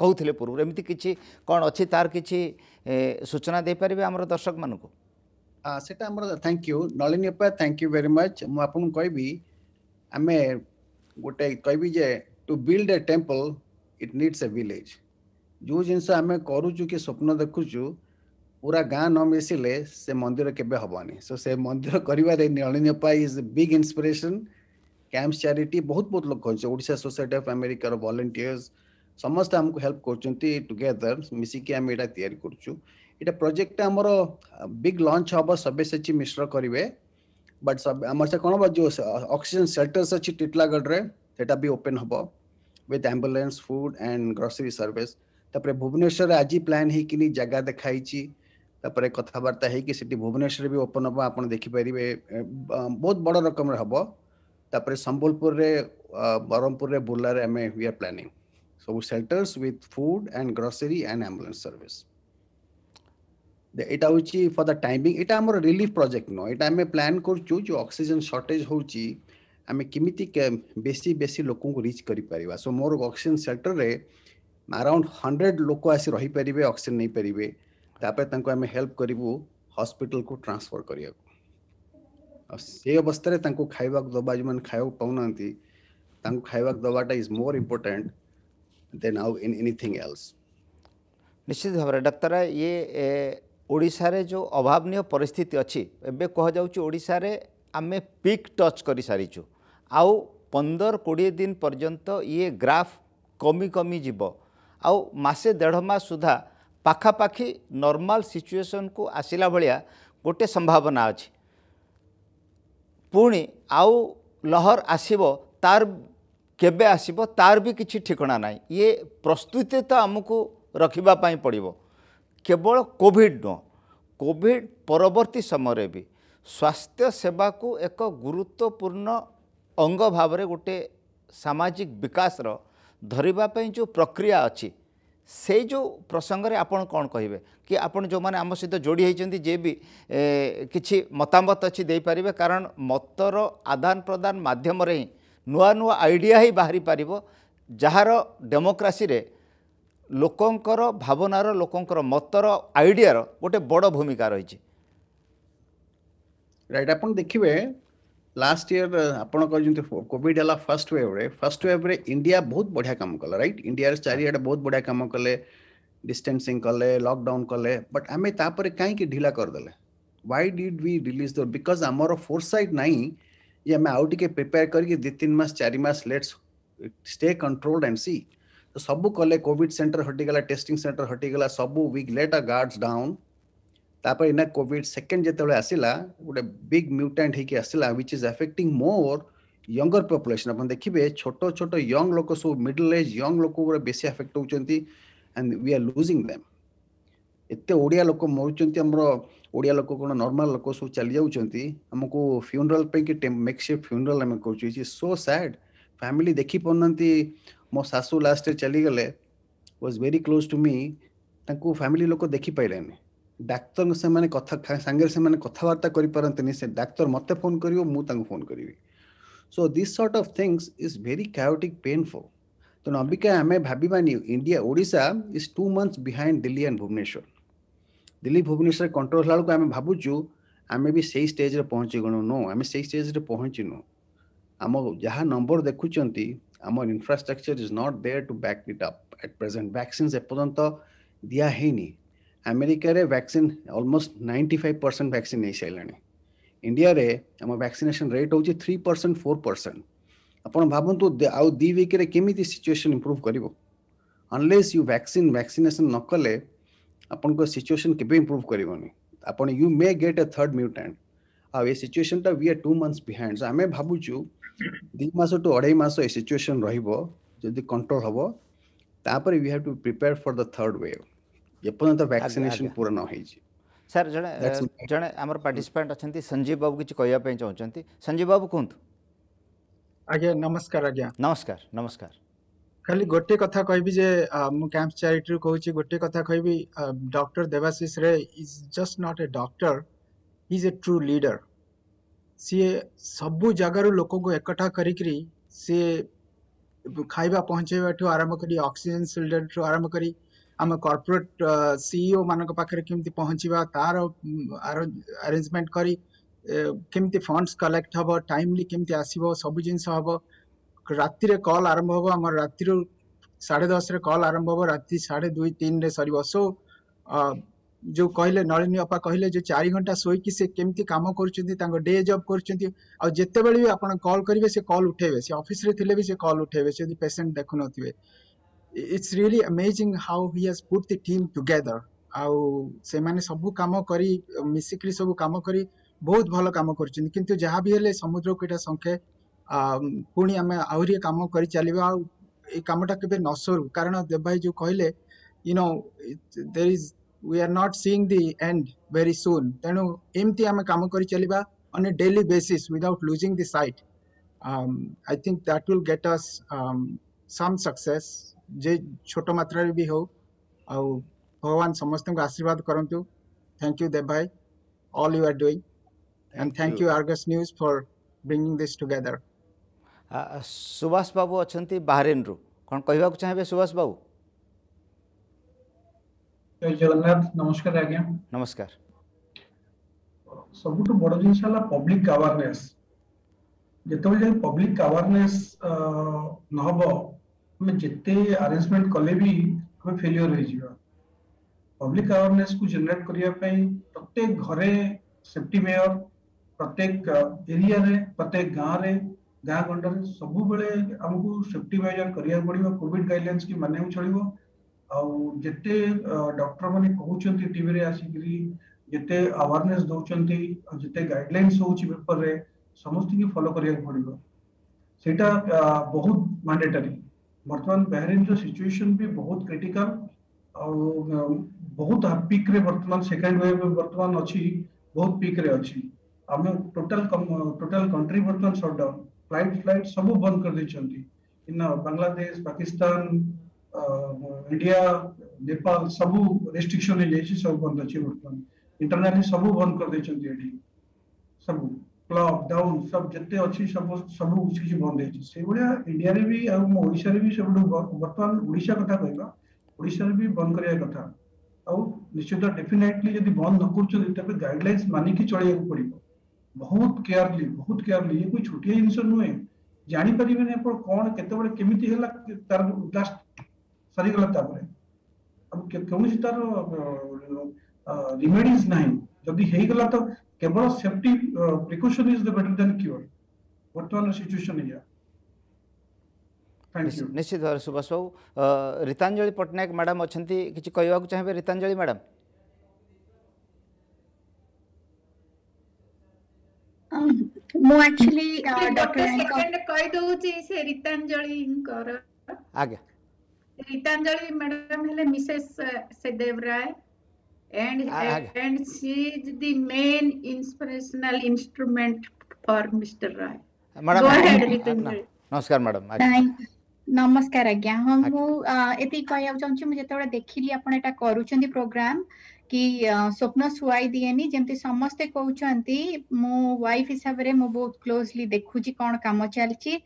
କହୁଥିଲେ ପୂର୍ବରୁ ଏମିତି କିଛି କ'ଣ ଅଛି ତାର କିଛି ସୂଚନା ଦେଇପାରିବେ ଆମର ଦର୍ଶକମାନଙ୍କୁ ସେଇଟା ଆମର ଥ୍ୟାଙ୍କ ୟୁ ନଳିନୀ ଅପା ଥ୍ୟାଙ୍କ ୟୁ ଭେରି ମଚ୍ ମୁଁ ଆପଣଙ୍କୁ କହିବି ଆମେ ଗୋଟେ କହିବି ଯେ to build a temple it needs a village जो जिनस आम कर कि स्वप्न देखुचु पूरा गाँ न मिसले से मंदिर केवे हेनी सो से मंदिर कर उपाय is big inspiration camps charity बहुत बहुत लोग ओडा सोसाइट अफ आमेरिकार भलेंटीयर्स समस्ते आमको हेल्प कर टुगेदर मिसिकी आम यहाँ तैयारी ये प्रोजेक्ट आम बिग लंच हम सब्यसाची मिश्र करेंगे बट सब आम से कौन जो अक्सीजेन सेल्टर्स अच्छी टीटलागढ़ से भी ओपेन हम with ambulance food and grocery service ତାପରେ ଭୁବନେଶ୍ୱରରେ ଆଜି ପ୍ଲାନ୍ ହେଇକିନି ଜାଗା ଦେଖାଇଛି ତାପରେ କଥାବାର୍ତ୍ତା ହେଇକି ସେଠି ଭୁବନେଶ୍ୱରରେ ବି ଓପନ୍ ହେବ ଆପଣ ଦେଖିପାରିବେ ବହୁତ ବଡ଼ ରକମରେ ହେବ ତାପରେ ସମ୍ବଲପୁରରେ ବ୍ରହ୍ମପୁରରେ ବୁର୍ଲାରେ ଆମେ ୱି ଆର୍ ପ୍ଲାନିଂ ସବୁ shelters with food and grocery and ambulance service ଏଇଟା ହେଉଛି ଫର୍ ଦ ଟାଇମିଂ ଏଇଟା ଆମର ରିଲିଫ୍ ପ୍ରୋଜେକ୍ଟ ନୁହଁ ଏଇଟା ଆମେ ପ୍ଲାନ୍ କରୁଛୁ ଯେଉଁ ଅକ୍ସିଜେନ୍ ସର୍ଟେଜ୍ ହେଉଛି ଆମେ କେମିତି ବେଶୀ ବେଶୀ ଲୋକଙ୍କୁ ରିଚ୍ କରିପାରିବା ସୋ ମୋର ଅକ୍ସିଜେନ୍ ସେଲ୍ଟର୍ରେ आराउंड हंड्रेड लोक आसी रही पारे अक्सीजेन नहीं पारे आम हेल्प करूँ हस्पिटाल को ट्रांसफर करने को से अवस्था दबा जो मैंने खावाक पाँगा खावाक दबाटा इज मोर इम्पोर्टाट देन आउ इन एनिथिंग एल्स निश्चित भाव डाक्तर ये ओडारे जो अभावन परिस्थित अच्छी एवं कहशारे आम पिक टच कर सारी आउ पंदर कोड़े दिन पर्यंत ये ग्राफ कमी कमी जीवन ଆଉ ମାସେ ଦେଢ଼ ମାସ ସୁଦ୍ଧା ପାଖାପାଖି ନର୍ମାଲ ସିଚୁଏସନ୍କୁ ଆସିଲା ଭଳିଆ ଗୋଟେ ସମ୍ଭାବନା ଅଛି ପୁଣି ଆଉ ଲହର ଆସିବ ତାର କେବେ ଆସିବ ତାର ବି କିଛି ଠିକଣା ନାହିଁ ଇଏ ପ୍ରସ୍ତୁତି ତ ଆମକୁ ରଖିବା ପାଇଁ ପଡ଼ିବ କେବଳ କୋଭିଡ଼ ନୁହଁ କୋଭିଡ଼ ପରବର୍ତ୍ତୀ ସମୟରେ ବି ସ୍ୱାସ୍ଥ୍ୟ ସେବାକୁ ଏକ ଗୁରୁତ୍ୱପୂର୍ଣ୍ଣ ଅଙ୍ଗ ଭାବରେ ଗୋଟେ ସାମାଜିକ ବିକାଶର ଧରିବା ପାଇଁ ଯେଉଁ ପ୍ରକ୍ରିୟା ଅଛି ସେଇ ଯେଉଁ ପ୍ରସଙ୍ଗରେ ଆପଣ କ'ଣ କହିବେ କି ଆପଣ ଯେଉଁମାନେ ଆମ ସହିତ ଯୋଡ଼ି ହୋଇଛନ୍ତି ଯିଏ ବି କିଛି ମତାମତ ଅଛି ଦେଇପାରିବେ କାରଣ ମତର ଆଦାନ ପ୍ରଦାନ ମାଧ୍ୟମରେ ହିଁ ନୂଆ ନୂଆ ଆଇଡ଼ିଆ ହିଁ ବାହାରିପାରିବ ଯାହାର ଡେମୋକ୍ରାସିରେ ଲୋକଙ୍କର ଭାବନାର ଲୋକଙ୍କର ମତର ଆଇଡ଼ିଆର ଗୋଟେ ବଡ଼ ଭୂମିକା ରହିଛି ରାଇଟ୍ ଆପଣ ଦେଖିବେ लास्ट इयर आपंत कॉविड है फर्स्ट वेव रे फर्स्ट वेव रे इंडिया बहुत बढ़िया कम कले रईट इंडिया चार बहुत बढ़िया कम कले डिस्टेंसिंग कले लकडउन कले बट आम तापर कहीं ढिला करदे why did we release the because आम फोरसाइट नहीं आम आउ टे प्रिपेयर करके दु तीन मस चार let's stay controlled and see तो सब कले कोविड सेन्टर हटिगला टेस्टिंग सेन्टर हटिगला सब we let a guards down ତାପରେ ଏଇନା କୋଭିଡ ସେକେଣ୍ଡ ଯେତେବେଳେ ଆସିଲା ଗୋଟେ ବିଗ୍ ମ୍ୟୁଟାଣ୍ଟ ହେଇକି ଆସିଲା which is affecting more younger population ଆପଣ ଦେଖିବେ ଛୋଟ ଛୋଟ ୟଙ୍ଗ ଲୋକ ସବୁ ମିଡିଲ୍ ଏଜ୍ ୟଙ୍ଗ ଲୋକ ଗୁଡ଼ା ବେଶୀ ଆଫେକ୍ଟ ହେଉଛନ୍ତି and we are losing them ଏତେ ଓଡ଼ିଆ ଲୋକ ମରୁଛନ୍ତି ଆମର ଓଡ଼ିଆ ଲୋକ କ'ଣ ନର୍ମାଲ ଲୋକ ସବୁ ଚାଲିଯାଉଛନ୍ତି ଆମକୁ ଫ୍ୟୁନରାଲ ପାଇଁକି ମେକ୍ସିଫ୍ଟ ଫ୍ୟୁନରାଲ ଆମେ କରୁଛୁ it is so sad family ଦେଖିପାରୁନାହାନ୍ତି ମୋ ଶାଶୁ ଲାଷ୍ଟରେ ଚାଲିଗଲେ ୱାଜ୍ ଭେରି କ୍ଲୋଜ୍ ଟୁ ମି ତାଙ୍କୁ ଫ୍ୟାମିଲି ଲୋକ ଦେଖିପାରିଲେନି ডাক্তারଙ୍କ ସେମାନେ କଥା ସାଙ୍ଗରେ ସେମାନେ କଥାବାର୍ତ୍ତା କରିପାରନ୍ତିନି ସେ ଡାକ୍ତର ମୋତେ ଫୋନ୍ କରିବ ମୁଁ ତାଙ୍କୁ ଫୋନ୍ କରିବି so this sort of things is very chaotic painful ତେଣୁ ଅବିକା ଆମେ ଭାବିବାନି India Odisha is two months behind Delhi and Bhubaneswar Delhi Bhubaneswar control ହେଲାବେଳକୁ ଆମେ ଭାବୁଛୁ ଆମେ ବି ସେଇ ଷ୍ଟେଜ୍ରେ ପହଞ୍ଚିଗଲୁ ନୁ ଆମେ ସେଇ ଷ୍ଟେଜ୍ରେ ପହଞ୍ଚିନୁ ଆମ ଯାହା ନମ୍ବର ଦେଖୁଛନ୍ତି ଆମ infrastructure is not there to back it up at present vaccines ଏପର୍ଯ୍ୟନ୍ତ ଦିଆ ହେଇନି ଆମେରିକାରେ vaccine almost ninety five percent vaccine ନେଇସାରିଲାଣି ଇଣ୍ଡିଆରେ ଆମ ଭ୍ୟାକ୍ସିନେସନ୍ ରେଟ୍ ହେଉଛି ଥ୍ରୀ ପରସେଣ୍ଟ ଫୋର୍ ପରସେଣ୍ଟ ଆପଣ ଭାବନ୍ତୁ ଆଉ ଦୁଇ ୱିକ୍ରେ କେମିତି ସିଚୁଏସନ୍ ଇମ୍ପ୍ରୁଭ୍ କରିବ ଅନଲେସ୍ ୟୁ ଭ୍ୟାକ୍ସିନ୍ ଭ୍ୟାକ୍ସିନେସନ୍ ନ କଲେ ଆପଣଙ୍କ ସିଚୁଏସନ୍ କେବେ ଇମ୍ପ୍ରୁଭ୍ କରିବନି ଆପଣ you may get a third mutant ଆଉ ଏ ସିଚୁଏସନ୍ଟା we are two months behind show ଆମେ ଭାବୁଛୁ ଦୁଇ ମାସଠୁ ଅଢ଼େଇ ମାସ ଏ ସିଚୁଏସନ୍ ରହିବ ଯଦି କଣ୍ଟ୍ରୋଲ୍ ହେବ ତାପରେ we have to prepare for the third wave ଏପର୍ଯ୍ୟନ୍ତ ଭ୍ୟାକ୍ସିନେସନ ପୁରା ନ ହେଇଛି ସାର୍ ଜଣେ ଜଣେ ଆମର ପାର୍ଟିସିପାଣ୍ଟ ଅଛନ୍ତି ସଞ୍ଜୀବ ବାବୁ କିଛି କହିବା ପାଇଁ ଚାହୁଁଛନ୍ତି ସଞ୍ଜୀବ ବାବୁ କୁହନ୍ତୁ ଆଜ୍ଞା ନମସ୍କାର ଆଜ୍ଞା ନମସ୍କାର ନମସ୍କାର ଖାଲି ଗୋଟିଏ କଥା କହିବି ଯେ ମୁଁ କ୍ୟାମ୍ପ ଚାରିଟିରୁ କହୁଛି ଗୋଟିଏ କଥା କହିବି ଡକ୍ଟର ଦେବାଶିଷ ରେ is just not a doctor is a true leader ସିଏ ସବୁ ଜାଗାରୁ ଲୋକଙ୍କୁ ଏକଠା କରିକିରି ସିଏ ଖାଇବା ପହଞ୍ଚାଇବାଠୁ ଆରମ୍ଭ କରି ଅକ୍ସିଜେନ୍ ସିଲିଣ୍ଡରଠୁ ଆରମ୍ଭ କରି ଆମ କର୍ପୋରେଟ୍ ସିଇଓ ମାନଙ୍କ ପାଖରେ କେମିତି ପହଞ୍ଚିବା ତାର ଆରେଞ୍ଜମେଣ୍ଟ କରି କେମିତି ଫଣ୍ଡସ୍ କଲେକ୍ଟ ହେବ ଟାଇମଲି କେମିତି ଆସିବ ସବୁ ଜିନିଷ ହେବ ରାତିରେ କଲ୍ ଆରମ୍ଭ ହେବ ଆମର ରାତିରୁ ସାଢ଼େ ଦଶରେ କଲ୍ ଆରମ୍ଭ ହେବ ରାତି ସାଢ଼େ ଦୁଇ ତିନିରେ ସରିବ ସୋ ଯେଉଁ କହିଲେ ନଳିନୀ ଅପା କହିଲେ ଯେ ଚାରି ଘଣ୍ଟା ଶୋଇକି ସେ କେମିତି କାମ କରୁଛନ୍ତି ତାଙ୍କ ଡେ ଜବ୍ କରୁଛନ୍ତି ଆଉ ଯେତେବେଳେ ବି ଆପଣ କଲ୍ କରିବେ ସେ କଲ୍ ଉଠେଇବେ ସେ ଅଫିସରେ ଥିଲେ ବି ସେ କଲ୍ ଉଠେଇବେ ସେ ଯଦି ପେସେଣ୍ଟ ଦେଖୁନଥିବେ it's really amazing how he has put the team together ଆଉ ସେମାନେ ସବୁ କାମ କରି ମିଶିକିରି ସବୁ କାମ କରି ବହୁତ ଭଲ କାମ କରୁଛନ୍ତି କିନ୍ତୁ ଯାହା ବି ହେଲେ ସମୁଦ୍ରକୁ ଏଇଟା ସଂଖେ ପୁଣି ଆମେ ଆହୁରି କାମ କରି ଚାଲିବା ଆଉ ଏଇ କାମଟା କେବେ ନ ସରୁ କାରଣ ଦେବ ଭାଇ ଯେଉଁ କହିଲେ you know there is we are not seeing the end very soon ତେଣୁ ଏମିତି ଆମେ କାମ କରି ଚାଲିବା on a daily basis without losing the sight I think that will get us some success जे छोट मात्र भी हो भगवान समस्त को आशीर्वाद करंतु थैंक यू देव भाई all you are doing and thank you Argus news for bringing this together Subhash Babu अछंती बाहरेन रु कोन कहबा को सुभाष बाबू जगन्नाथ नमस्कार नमस्कार अरेंजमेंट कले भी हमें फेलियर हो पब्लिक अवेयरनेस को जनरेट करने प्रत्येक घरे सेफ्टी मेयर प्रत्येक एरिया प्रत्येक गाँव रे गाँ गंड सब आमको सेफ्टी मेजर करा पड़ा कॉविड गाइडल की मान चलो आते डक्टर मैंने कहते टीवी आसिक अवेरने दौरान जिते गाइडल पेपर में समस्त फलो करा पड़ा से बहुत मैंडेटरी बर्तमान बहरीन सिचुएशन भी बहुत क्रिटिकल और बहुत पिक रे बर्तमान सेकेंड वेव बर्तमान अच्छी बहुत पिक रे अच्छी आम टोटल टोटल कंट्री बर्तमान सटडाउन फ्लैट फ्लैट सब बंद कर बांग्लादेश पाकिस्तान इंडिया नेपाल सब रेस्ट्रिक्शन सब बंद अच्छे बर्तमान इंटरनेट सब बंद कर देखिए सब क्लब डाउन सब जिते अच्छी सब सब किसी बंद होगा इंडिया भी आशा भी सब बर्तमान ओडा कथा कहशार भी बंद कराया कथा आश्चित डेफिनेटली बंद न कर गाइडल मानिक चलिए पड़ो बहुत केयरली बहुत केयरली ये कोई छोटिया जिन नुहे जापर कौन के कमी तार लास्ट सरीगला कौन सी तार रिमेडिज ना जदि तो केवल safety precaution is the better than cure वर्तमान सिचुएशन इज निश्चित भाव सुभाष बाबू रीतांजलि पट्टनायक मैडम अच्छा किसी कहवाक चाहिए Ritanjali madam Ritanjali madam Mrs second राय and ah, uh, and she is the main inspirational instrument for Mr. Roy. Madam, Go ahead, नमस्कार मैडम नमस्कार आज्ञा हाँ मुझे कहवाक चाहिए मुझे देखिली आपड़ा कर प्रोग्राम कि स्वप्न सुहाई दिएनी जमी समस्ते कहते मो वाइफ हिसाब से मुझे बहुत क्लोजली देखुची कौन कम चलती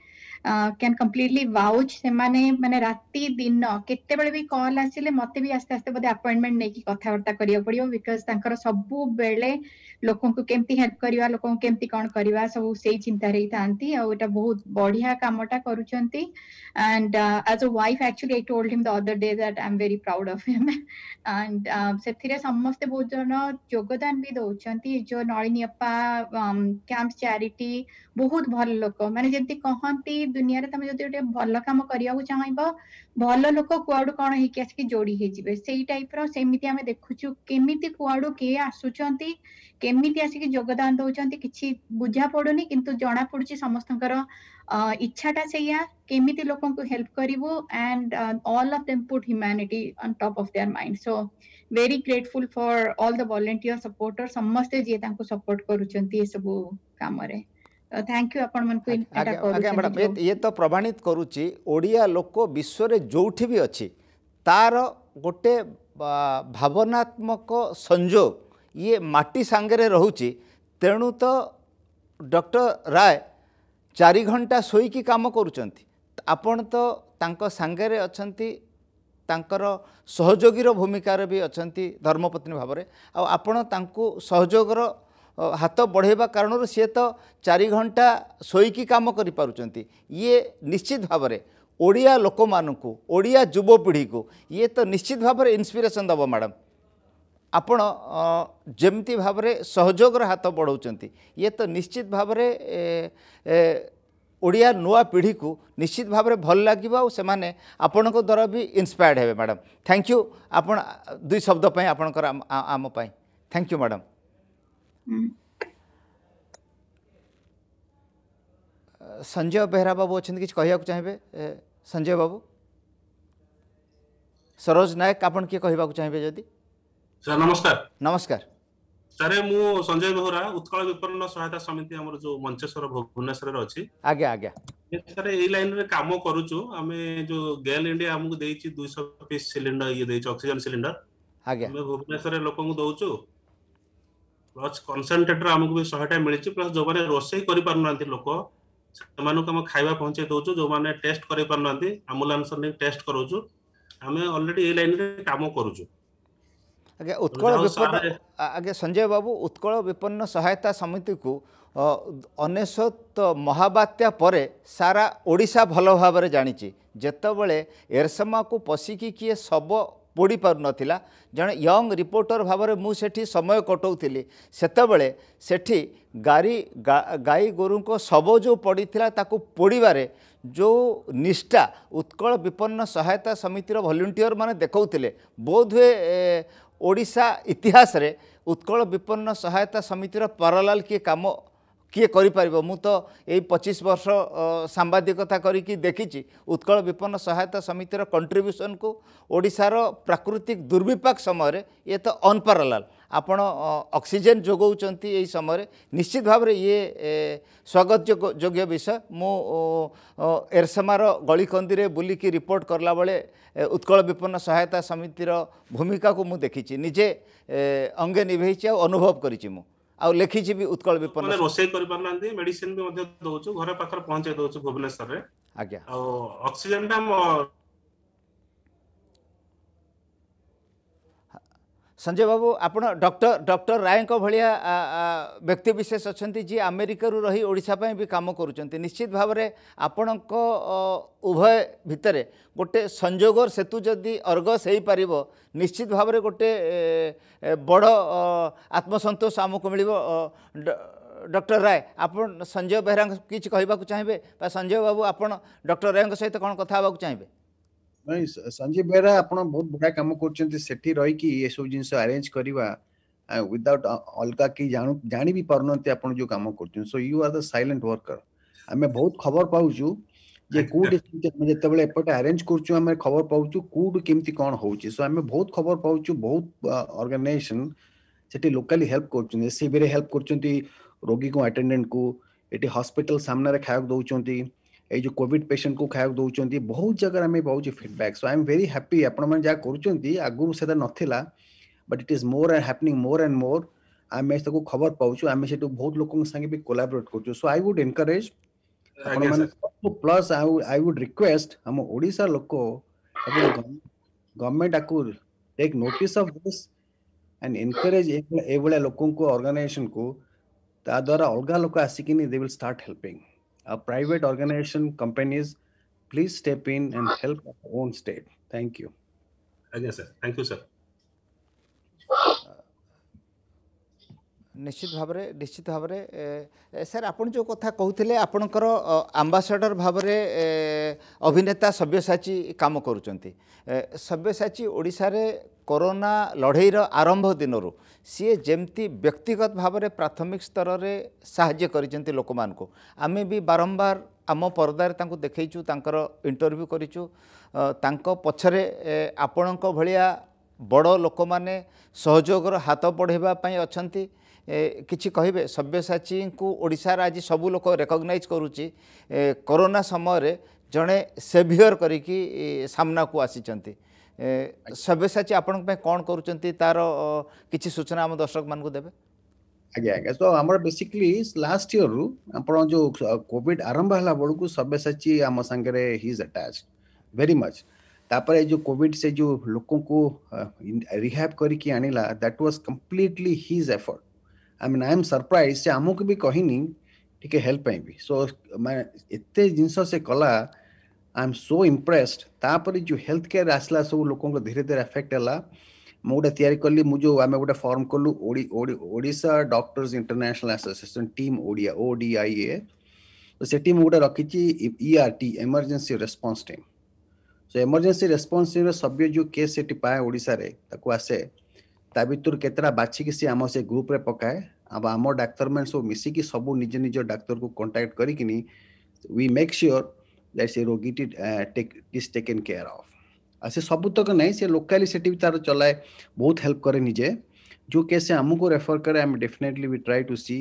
कैन कंप्लीटली वाउच से माने माने राती दिन केते बेले भी कॉल आसीले मते भी आस्ते आस्ते बदे अपॉइंटमेंट नै कथा वार्ता करियो पडियो बिकॉज़ तांकर सब बेले लोकों को केमती हेल्प करिवा लोकों को केमती कोन करिवा सब सेई चिंता रही थांती आ एटा बहुत बढ़िया कामटा करूचंती and as a wife actually I told him the other day that I am very proud of him and सेथिरे समस्त बहुत जन योगदान भी दोचंती जो नळिनी कैंप चैरिटी बहुत भल लोक मानते जमी कहती दुनिया में तुम जो गोटे भल कम करने चाहब भल लोक कुआडू कौन आसिक जोड़ी हो टाइप रमी आम देखु केमी कुआडू किए आसुचमी आसिक योगदान दौरान कि बुझा पड़ूनी कि जना पड़ी समस्त इच्छा टा से केमी लोक हेल्प करू and all of them put humanity on top of their mind so very grateful for all the supporter समस्ते जी सपोर्ट करम Uh, ଇଏ ତ ପ୍ରମାଣିତ କରୁଛି ଓଡ଼ିଆ ଲୋକ ବିଶ୍ୱରେ ଯେଉଁଠି ବି ଅଛି ତାର ଗୋଟେ ଭାବନାତ୍ମକ ସଂଯୋଗ ଇଏ ମାଟି ସାଙ୍ଗରେ ରହୁଛି ତେଣୁ ତ ଡକ୍ଟର ରାୟ ଚାରି ଘଣ୍ଟା ଶୋଇକି କାମ କରୁଛନ୍ତି ଆପଣ ତ ତାଙ୍କ ସାଙ୍ଗରେ ଅଛନ୍ତି ତାଙ୍କର ସହଯୋଗୀର ଭୂମିକାରେ ବି ଅଛନ୍ତି ଧର୍ମପତ୍ନୀ ଭାବରେ ଆଉ ଆପଣ ତାଙ୍କୁ ସହଯୋଗର ହାତ ବଢ଼େଇବା କାରଣରୁ ସିଏ ତ ଚାରି ଘଣ୍ଟା ଶୋଇକି କାମ କରିପାରୁଛନ୍ତି ଇଏ ନିଶ୍ଚିତ ଭାବରେ ଓଡ଼ିଆ ଲୋକମାନଙ୍କୁ ଓଡ଼ିଆ ଯୁବପିଢ଼ିକୁ ଇଏ ତ ନିଶ୍ଚିତ ଭାବରେ ଇନ୍ସପିରେସନ୍ ଦେବ ମ୍ୟାଡ଼ାମ୍ ଆପଣ ଯେମିତି ଭାବରେ ସହଯୋଗର ହାତ ବଢ଼ାଉଛନ୍ତି ଇଏ ତ ନିଶ୍ଚିତ ଭାବରେ ଓଡ଼ିଆ ନୂଆ ପିଢ଼ିକୁ ନିଶ୍ଚିତ ଭାବରେ ଭଲ ଲାଗିବ ଆଉ ସେମାନେ ଆପଣଙ୍କ ଦ୍ୱାରା ବି ଇନ୍ସପାୟାର୍ଡ଼ ହେବେ ମ୍ୟାଡ଼ାମ୍ ଥ୍ୟାଙ୍କ ୟୁ ଆପଣ ଦୁଇ ଶବ୍ଦ ପାଇଁ ଆପଣଙ୍କର ଆମ ପାଇଁ thank you madam Sanjay Behera Babu ଅଛନ୍ତି କିଛି କହିବାକୁ ଚାହିଁବେ ସଞ୍ଜୟ ବାବୁ ସରୋଜ ନାୟକ ଆପଣ କିଏ କହିବାକୁ ଚାହିଁବେ ଯଦି ସାର୍ ନମସ୍କାର ନମସ୍କାର ସାର୍ ମୁଁ ସଞ୍ଜୟ ବେହୁରା ଉତ୍କଳ ବିପନ୍ନ ସହାୟତା ସମିତି ଆମର ଯୋଉ ମଞ୍ଚେଶ୍ୱର ଭୁବନେଶ୍ୱରରେ ଅଛି ଆଜ୍ଞା ଆଜ୍ଞା ସାର୍ ଏଇ ଲାଇନରେ କାମ କରୁଛୁ ଆମେ ଯୋଉ ଗେଲ୍ ଇଣ୍ଡିଆ ଆମକୁ ଦେଇଛି ଦୁଇଶହ ପିସ୍ ସିଲିଣ୍ଡର ଇଏ ଦେଇଛି ଅକ୍ସିଜେନ ସିଲିଣ୍ଡର ଆଜ୍ଞା ଆମେ ଭୁବନେଶ୍ୱରରେ ଲୋକଙ୍କୁ ଦଉଛୁ ପ୍ଲସ୍ କନସେନଟ୍ରେଟର ଆମକୁ ବି ଶହେଟା ମିଳିଛି ପ୍ଲସ୍ ଯେଉଁମାନେ ରୋଷେଇ କରିପାରୁନାହାନ୍ତି ଲୋକ ସେମାନଙ୍କୁ ଆମେ ଖାଇବା ପହଞ୍ଚେଇ ଦେଉଛୁ ଯେଉଁମାନେ ଟେଷ୍ଟ କରିପାରୁନାହାନ୍ତି ଆମ୍ବୁଲାନ୍ସ ନେଇ ଟେଷ୍ଟ କରୁଛୁ ଆମେ ଅଲରେଡ଼ି ଏଇ ଲାଇନ୍ରେ କାମ କରୁଛୁ ଆଜ୍ଞା ଉତ୍କଳ ଆଜ୍ଞା ସଞ୍ଜୟ ବାବୁ ଉତ୍କଳ ବିପନ୍ନ ସହାୟତା ସମିତିକୁ ଅନେଶତ ମହାବାତ୍ୟା ପରେ ସାରା ଓଡ଼ିଶା ଭଲ ଭାବରେ ଜାଣିଛି ଯେତେବେଳେ ଏରସମାକୁ ପଶିକି କିଏ ଶବ ପଡ଼ିପାରୁନଥିଲା ଜଣେ ୟଙ୍ଗ ରିପୋର୍ଟର ଭାବରେ ମୁଁ ସେଠି ସମୟ କଟାଉଥିଲି ସେତେବେଳେ ସେଠି ଗାରୀ ଗାଈ ଗୋରୁଙ୍କ ଶବ ଯେଉଁ ପଡ଼ିଥିଲା ତାକୁ ପୋଡ଼ିବାରେ ଯେଉଁ ନିଷ୍ଠା ଉତ୍କଳ ବିପନ୍ନ ସହାୟତା ସମିତିର ଭଲ୍ୟୁଣ୍ଟିୟରମାନେ ଦେଖାଉଥିଲେ ବୋଧହୁଏ ଓଡ଼ିଶା ଇତିହାସରେ ଉତ୍କଳ ବିପନ୍ନ ସହାୟତା ସମିତିର ପାରାଲାଲ୍ କିଏ କାମ কি করি পারিব মু তো এই 25 বছৰ সাম্বাদিক কথা কৰি কি দেখিছি উৎকল বিপন্ন সহায়তা সমিতিৰ কন্ট্ৰিবিউশন কো ওড়िसाৰ প্ৰাকৃতিক দুৰবিপাক সময়ৰে এ তো আনপ্যৰলেল আপোন অক্সিজেন যোগোউচন্তি এই সময়ৰে নিশ্চিতভাৱে ই স্বাগত্য যোগ্য বিষয় ম এৰসামাৰ গলিকন্দিৰে বুলি কি ৰিপৰ্ট কৰলা বলে উৎকল বিপন্ন সহায়তা সমিতিৰ ভূমিকা কো ম দেখিছি নিজে অঙ্গ নিবৈছি অনুভৱ কৰিছি ম ଆଉ ଲେଖିଛି ବି ଉତ୍କଳ ବିପନ୍ନ ରୋଷେଇ କରିପାରୁନାହାନ୍ତି ମେଡିସିନ ବି ମଧ୍ୟ ଦଉଛୁ ଘର ପାଖରେ ପହଞ୍ଚେଇ ଦଉଛୁ ଭୁବନେଶ୍ୱରରେ ଆଜ୍ଞା ଆଉ ଅକ୍ସିଜେନଟା संजय बाबू आप डॉक्टर डॉक्टर राय भाया व्यक्तिविशेष अच्छा जी आमेरिकार रही ओडापाई भी कम करुँच भाव आपण उभय भितर गोटे संजोग सेतु जदि अर्गस हो पार निश्चित भाव गोटे बड़ आत्मसतोष आमको मिल डॉक्टर राय आप संजय बेहरा कि चाहिए संजय बाबू आप डर राय सहित कौन कथा चाहिए संजीव बेहरा आप बहुत बढ़िया कम कर सब जिन आरेज करवा विदाउट अलका कि जाणी भी पार ना जो कम कर so you are the silent worker आम बहुत खबर पाऊ जे कोटे आरेंज कर खबर पाऊँ कौट केमती कौन हो सो आम बहुत खबर पाऊँ बहुत अर्गानाइजेसन से लोकाली हेल्प कर सी भी हेल्प कर रोगी को आटेडेन्ट को हस्पिटाल सामने खाया दौर এই যে କୋଭିଡ ପେସେଣ୍ଟକୁ ଖାଇବାକୁ ଦେଉଛନ୍ତି ବହୁତ ଜାଗାରେ ଆମେ ପାଉଛେ feedback so I am very happy ଆପଣମାନେ ଯାହା କରୁଛନ୍ତି ଆଗରୁ ସେଟା ନଥିଲା but it is more happening more and more ଆମେ ତାକୁ ଖବର ପାଉଛୁ ଆମେ ସେଠୁ ବହୁତ ଲୋକଙ୍କ ସାଙ୍ଗେ ବି କୋଲାବରେଟ୍ କରୁଛୁ ସୋ ଆଇ ୱୁଡ୍ ଏନକରେଜ ଆପଣମାନେ ପ୍ଲସ୍ ଆଉ ଆଇ ୱୁଡ୍ ରିକ୍ୱେଷ୍ଟ ଆମ ଓଡ଼ିଶା ଲୋକ ଏବଂ ଗଭର୍ଣ୍ଣମେଣ୍ଟ ଆକୁ take notice of this and encourage ଏଭଳିଆ ଲୋକଙ୍କୁ ଅର୍ଗାନାଇଜେସନକୁ ତା ଦ୍ୱାରା ଅଲଗା ଲୋକ ଆସିକିନି they will start helping a private organization, companies, please step in and help our own state. Thank you. Again, sir. Thank you, sir. ନିଶ୍ଚିତ ଭାବରେ ନିଶ୍ଚିତ ଭାବରେ ସାର୍ ଆପଣ ଯେଉଁ କଥା କହୁଥିଲେ ଆପଣଙ୍କର ଆମ୍ବାସଡ଼ର ଭାବରେ ଅଭିନେତା ସବ୍ୟସାଚୀ କାମ କରୁଛନ୍ତି ସବ୍ୟସାଚୀ ଓଡ଼ିଶାରେ କରୋନା ଲଢ଼େଇର ଆରମ୍ଭ ଦିନରୁ ସିଏ ଯେମିତି ବ୍ୟକ୍ତିଗତ ଭାବରେ ପ୍ରାଥମିକ ସ୍ତରରେ ସାହାଯ୍ୟ କରିଛନ୍ତି ଲୋକମାନଙ୍କୁ ଆମେ ବି ବାରମ୍ବାର ଆମ ପରଦାରେ ତାଙ୍କୁ ଦେଖେଇଛୁ ତାଙ୍କର ଇଣ୍ଟରଭ୍ୟୁ କରିଛୁ ତାଙ୍କ ପଛରେ ଆପଣଙ୍କ ଭଳିଆ ବଡ଼ ଲୋକମାନେ ସହଯୋଗର ହାତ ବଢ଼େଇବା ପାଇଁ ଅଛନ୍ତି कि कहे सब्यसाची को ओडार आज सब लोग रेकग्नइज करोना समय जड़े सेभियर करना को आसी सब्यसाची आपण कौन कर सूचना आम दर्शक मान को देवे आज्ञा आज्ञा तो आम बेसिकली लास्ट इयर रु आप जो कॉविड आरंभ है बड़क सब्यसाची आम सागर हिज अटाच भेरी मच तापर जो कॉविड से जो लोक को रिहाब करी आनला that was completely his effort I mean I am surprise से आमको भी कहनी ठीक हेल्प भी सो मैं एत जिन से कला आई एम सो इम्प्रेस्ड तापर जो हेल्थ केयर आसला सब लोक धीरे धीरे एफेक्ट है मुझे तैयारी कली मुझे आम गोटे फर्म कलु ओडा doctors international association team Odia ODIA तो से गोटे रखी ERT emergency response team so emergency response team Sabya जो केस पाए ओडा आसे ତା ଭିତରୁ କେତେଟା ବାଛିକି ସେ ଆମ ସେ ଗ୍ରୁପ୍ରେ ପକାଏ ଆଉ ଆମ ଡାକ୍ତରମାନେ ସବୁ ମିଶିକି ସବୁ ନିଜ ନିଜ ଡାକ୍ତରକୁ କଣ୍ଟାକ୍ଟ କରିକିନି ୱି ମେକ୍ ସିଓର ଦ୍ୟାଟ୍ ସେ ରୋଗୀଟି ଇଜ୍ ଟେକେନ୍ କେୟାର ଅଫ୍ ଆଉ ସେ ସବୁତକ ନାହିଁ ସେ ଲୋକାଲି ସେଠି ବି ତାର ଚଲାଏ ବହୁତ ହେଲ୍ପ କରେ ନିଜେ ଯେଉଁ କେସ୍ ଆମକୁ ରେଫର କରେ ଆମେ ଡେଫିନେଟଲି ବି ଟ୍ରାଏ ଟୁ ସି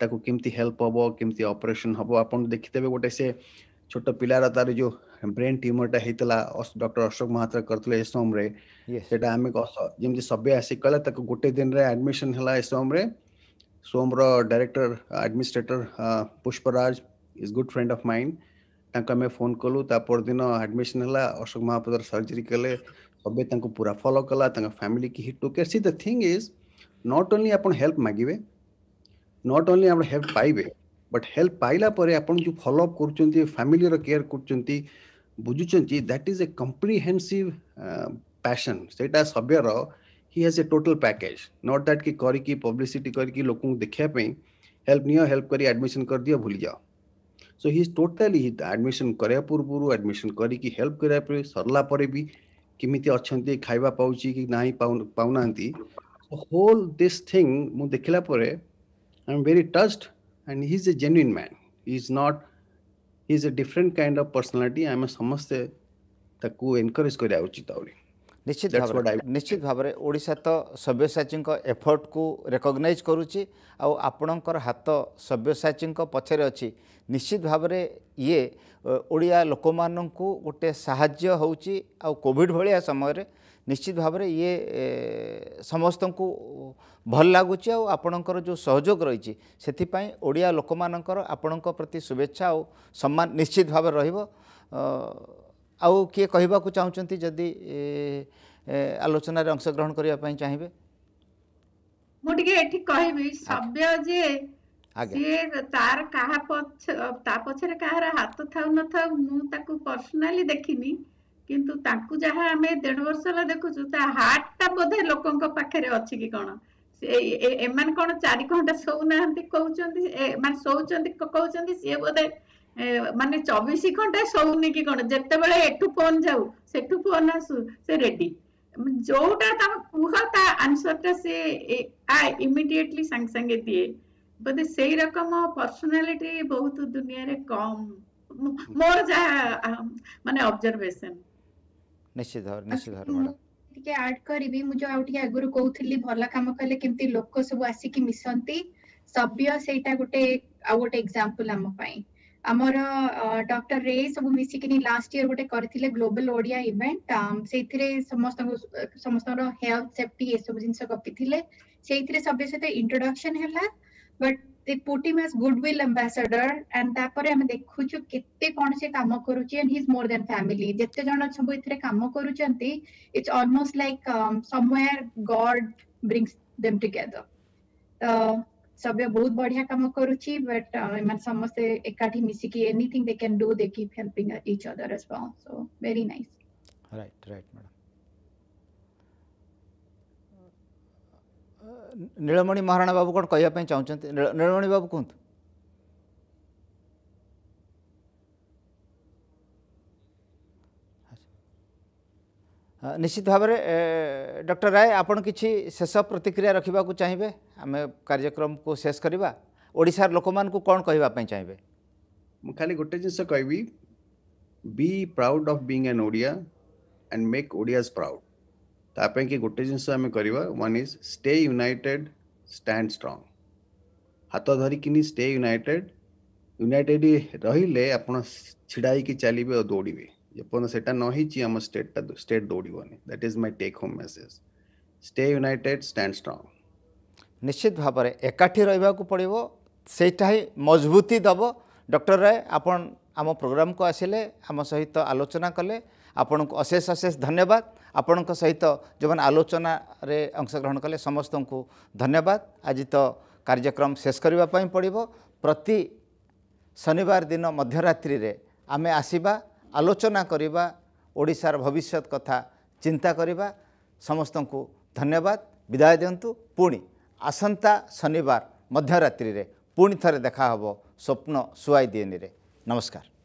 ତାକୁ କେମିତି ହେଲ୍ପ ହେବ କେମିତି ଅପରେସନ୍ ହେବ ଆପଣ ଦେଖିଥିବେ ଗୋଟେ ସେ ଛୋଟ ପିଲାର ତାର ଯେଉଁ ବ୍ରେନ୍ ଟ୍ୟୁମରଟା ହେଇଥିଲା ଡକ୍ଟର ଅଶୋକ ମହାତ୍ର କରିଥିଲେ ଏସୋମରେ ସେଟା ଆମେ ଯେମିତି ସଭ୍ୟ ଆସିକି କହିଲା ତାକୁ ଗୋଟେ ଦିନରେ ଆଡମିସନ ହେଲା ଏସୋମରେ ସୋମର director administrator Pushparaj is good friend of mine ତାଙ୍କୁ ଆମେ ଫୋନ୍ କଲୁ ତା ପରଦିନ ଆଡମିସନ ହେଲା ଅଶୋକ ମହାପାତ୍ର ସର୍ଜରୀ କଲେ ସଭ୍ୟ ତାଙ୍କୁ ପୁରା ଫଲୋ କଲା ତାଙ୍କ ଫ୍ୟାମିଲି କି hit to care see the thing is not only ଆପଣ ହେଲ୍ପ ମାଗିବେ ନଟ୍ ଓନ୍ଲି ଆପଣ ହେଲ୍ପ ପାଇବେ बट हेल्प पाइला आपण जो फॉलोअप कर फैमिली केयर कर बुझुच्च that is a comprehensive fashion से सभ्यर he has a total package not that कि करी पब्लीसीट कर लोक देखापी हेल्प नि हेल्प कर आडमिशन कर दि भूल जाओ सो हि इज टोटाली आडमिशन कराया पूर्व आडमिशन करी हेल्प सरला भी किमी अच्छा खावा पाँच कि ना पा ना होल दिस् थिंग मुझे देखला I am very touched and he's a genuine man is not is a different kind of personally आम्ही त्यानकरेज करश्चित भारत ओडीशात सव्यसाची एफर्ट कु रेकनईज करू आऊ आव्यसाची पोरे अशी निश्चित भारत इडिया लोक मेची आऊ कोड भळ्या समोर ନିଶ୍ଚିତ ଭାବରେ ଇଏ ସମସ୍ତଙ୍କୁ ଭଲ ଲାଗୁଛି ଆଉ ଆପଣଙ୍କର ଯେଉଁ ସହଯୋଗ ରହିଛି ସେଥିପାଇଁ ଓଡ଼ିଆ ଲୋକମାନଙ୍କର ଆପଣଙ୍କ ପ୍ରତି ଶୁଭେଚ୍ଛା ଆଉ ସମ୍ମାନ ନିଶ୍ଚିତ ଭାବରେ ରହିବ ଆଉ କିଏ କହିବାକୁ ଚାହୁଁଛନ୍ତି ଯଦି ଆଲୋଚନାରେ ଅଂଶଗ୍ରହଣ କରିବା ପାଇଁ ଚାହିଁବେ ମୁଁ ଟିକେ ଏଠି କହିବି ସଭ୍ୟ ଯେ ସିଏ ତାର କାହା ପଛ ତା ପଛରେ କାହାର ହାତ ଥାଉ ନଥାଉ ମୁଁ ତାକୁ ପର୍ସନାଲି ଦେଖିନି କିନ୍ତୁ ତାଙ୍କୁ ଯାହା ଆମେ ଦେଢ ବର୍ଷ ହେଲା ଦେଖୁଛୁ ତା ହାର୍ଟଟା ବୋଧେ ଲୋକଙ୍କ ପାଖରେ ଅଛି କି କଣ ଏମାନେ କଣ ଚାରି ଘଣ୍ଟା ଶୋଉନାହାନ୍ତି କହୁଛନ୍ତି ମାନେ ଶୋଉଛନ୍ତି କହୁଛନ୍ତି ସିଏ ବୋଧେ ମାନେ ଚବିଶ ଘଣ୍ଟା ଶୋଉନି କି କଣ ଯେତେବେଳେ ଏଠୁ ଫୋନ ଯାଉ ସେଠୁ ଫୋନ ଆସୁ ସେ ରେଡି ଯୋଉଟା ତମେ କୁହ ତା ଆନ୍ସରଟା ସେ ଇମିଡିଏଟଲି ସାଙ୍ଗେ ସାଙ୍ଗେ ଦିଏ ବୋଧେ ସେଇ ରକମ ପର୍ସନାଲିଟି ବହୁତ ଦୁନିଆରେ କମ୍ ମୋର ଯାହା ମାନେ ଅବଜରଭେସନ ନିଶ୍ଚିତ ନିଶ୍ଚିତ ଭାବରେ ଟିକେ ଆଡ୍ କରିବି ମୁଁ ଯୋଉ ଆଉ ଟିକେ ଆଗରୁ କହୁଥିଲି ଭଲ କାମ କଲେ କେମିତି ଲୋକ ସବୁ ଆସିକି ମିଶନ୍ତି ସଭ୍ୟ ସେଇଟା ଗୋଟେ ଆଉ ଗୋଟେ ଏକ୍ସାମ୍ପଲ ଆମ ପାଇଁ ଆମର ଡକ୍ଟର ରେ ସବୁ ମିଶିକିନି ଲାଷ୍ଟ ଇୟର ଗୋଟେ କରିଥିଲେ ଗ୍ଲୋବାଲ ଓଡିଆ ଇଭେଣ୍ଟ ସେଇଥିରେ ସମସ୍ତଙ୍କୁ ସମସ୍ତଙ୍କର ହେଲ୍ଥ ସେଫ୍ଟି ଏସବୁ ଜିନିଷ ଗପିଥିଲେ ସେଇଥିରେ ସଭ୍ୟ ସହିତ ଇଣ୍ଟ୍ରୋଡକ୍ସନ ହେଲା but they put him as goodwill ambassador and tapare ame dekhuchu kette kon se kama karuchi and he's more than family jete jana sabu ithre kama karuchanti it's almost like um, somewhere god brings them together uh, सभ्य बहुत बढ़िया काम करुची but एମାନେ ସମସ୍ତେ ଏକାଠି ମିଶିକି anything they can do they keep helping each other as well so very nice right right madam Nilamani Maharana बाबू कौन कहवाप चाहते नीलमणि बाबू कहतु निश्चित भाव डॉक्टर राय आप कि शेष प्रतिक्रिया रखा चाहिए आम कार्यक्रम को शेष करवा ओडार लोक मान कौन कह चाहिए खाली गोटे जिनस कह proud of being an Odia and make Odia proud ताप गोटे जिनस one is stay united stand strong हाथ धरिकी स्टे यूनाइटेड यूनाइटेड रही आपड़ा होकर चलिए और दौड़े से नई आम स्टेट स्टेट दौड़बन that is my take home message stay united stand strong निश्चित भाव एकाठी रहा पड़ो से ही मजबूती दब डर राय आप आम प्रोग्राम को आसिले आम सहित आलोचना कले ଆପଣଙ୍କୁ ଅଶେଷ ଅଶେଷ ଧନ୍ୟବାଦ ଆପଣଙ୍କ ସହିତ ଯେଉଁମାନେ ଆଲୋଚନାରେ ଅଂଶଗ୍ରହଣ କଲେ ସମସ୍ତଙ୍କୁ ଧନ୍ୟବାଦ ଆଜି ତ କାର୍ଯ୍ୟକ୍ରମ ଶେଷ କରିବା ପାଇଁ ପଡ଼ିବ ପ୍ରତି ଶନିବାର ଦିନ ମଧ୍ୟରାତ୍ରିରେ ଆମେ ଆସିବା ଆଲୋଚନା କରିବା ଓଡ଼ିଶାର ଭବିଷ୍ୟତ କଥା ଚିନ୍ତା କରିବା ସମସ୍ତଙ୍କୁ ଧନ୍ୟବାଦ ବିଦାୟ ଦିଅନ୍ତୁ ପୁଣି ଆସନ୍ତା ଶନିବାର ମଧ୍ୟରାତ୍ରିରେ ପୁଣି ଥରେ ଦେଖା ହେବ ସ୍ୱପ୍ନ ସୁଆଇ ଦିଏନିରେ ନମସ୍କାର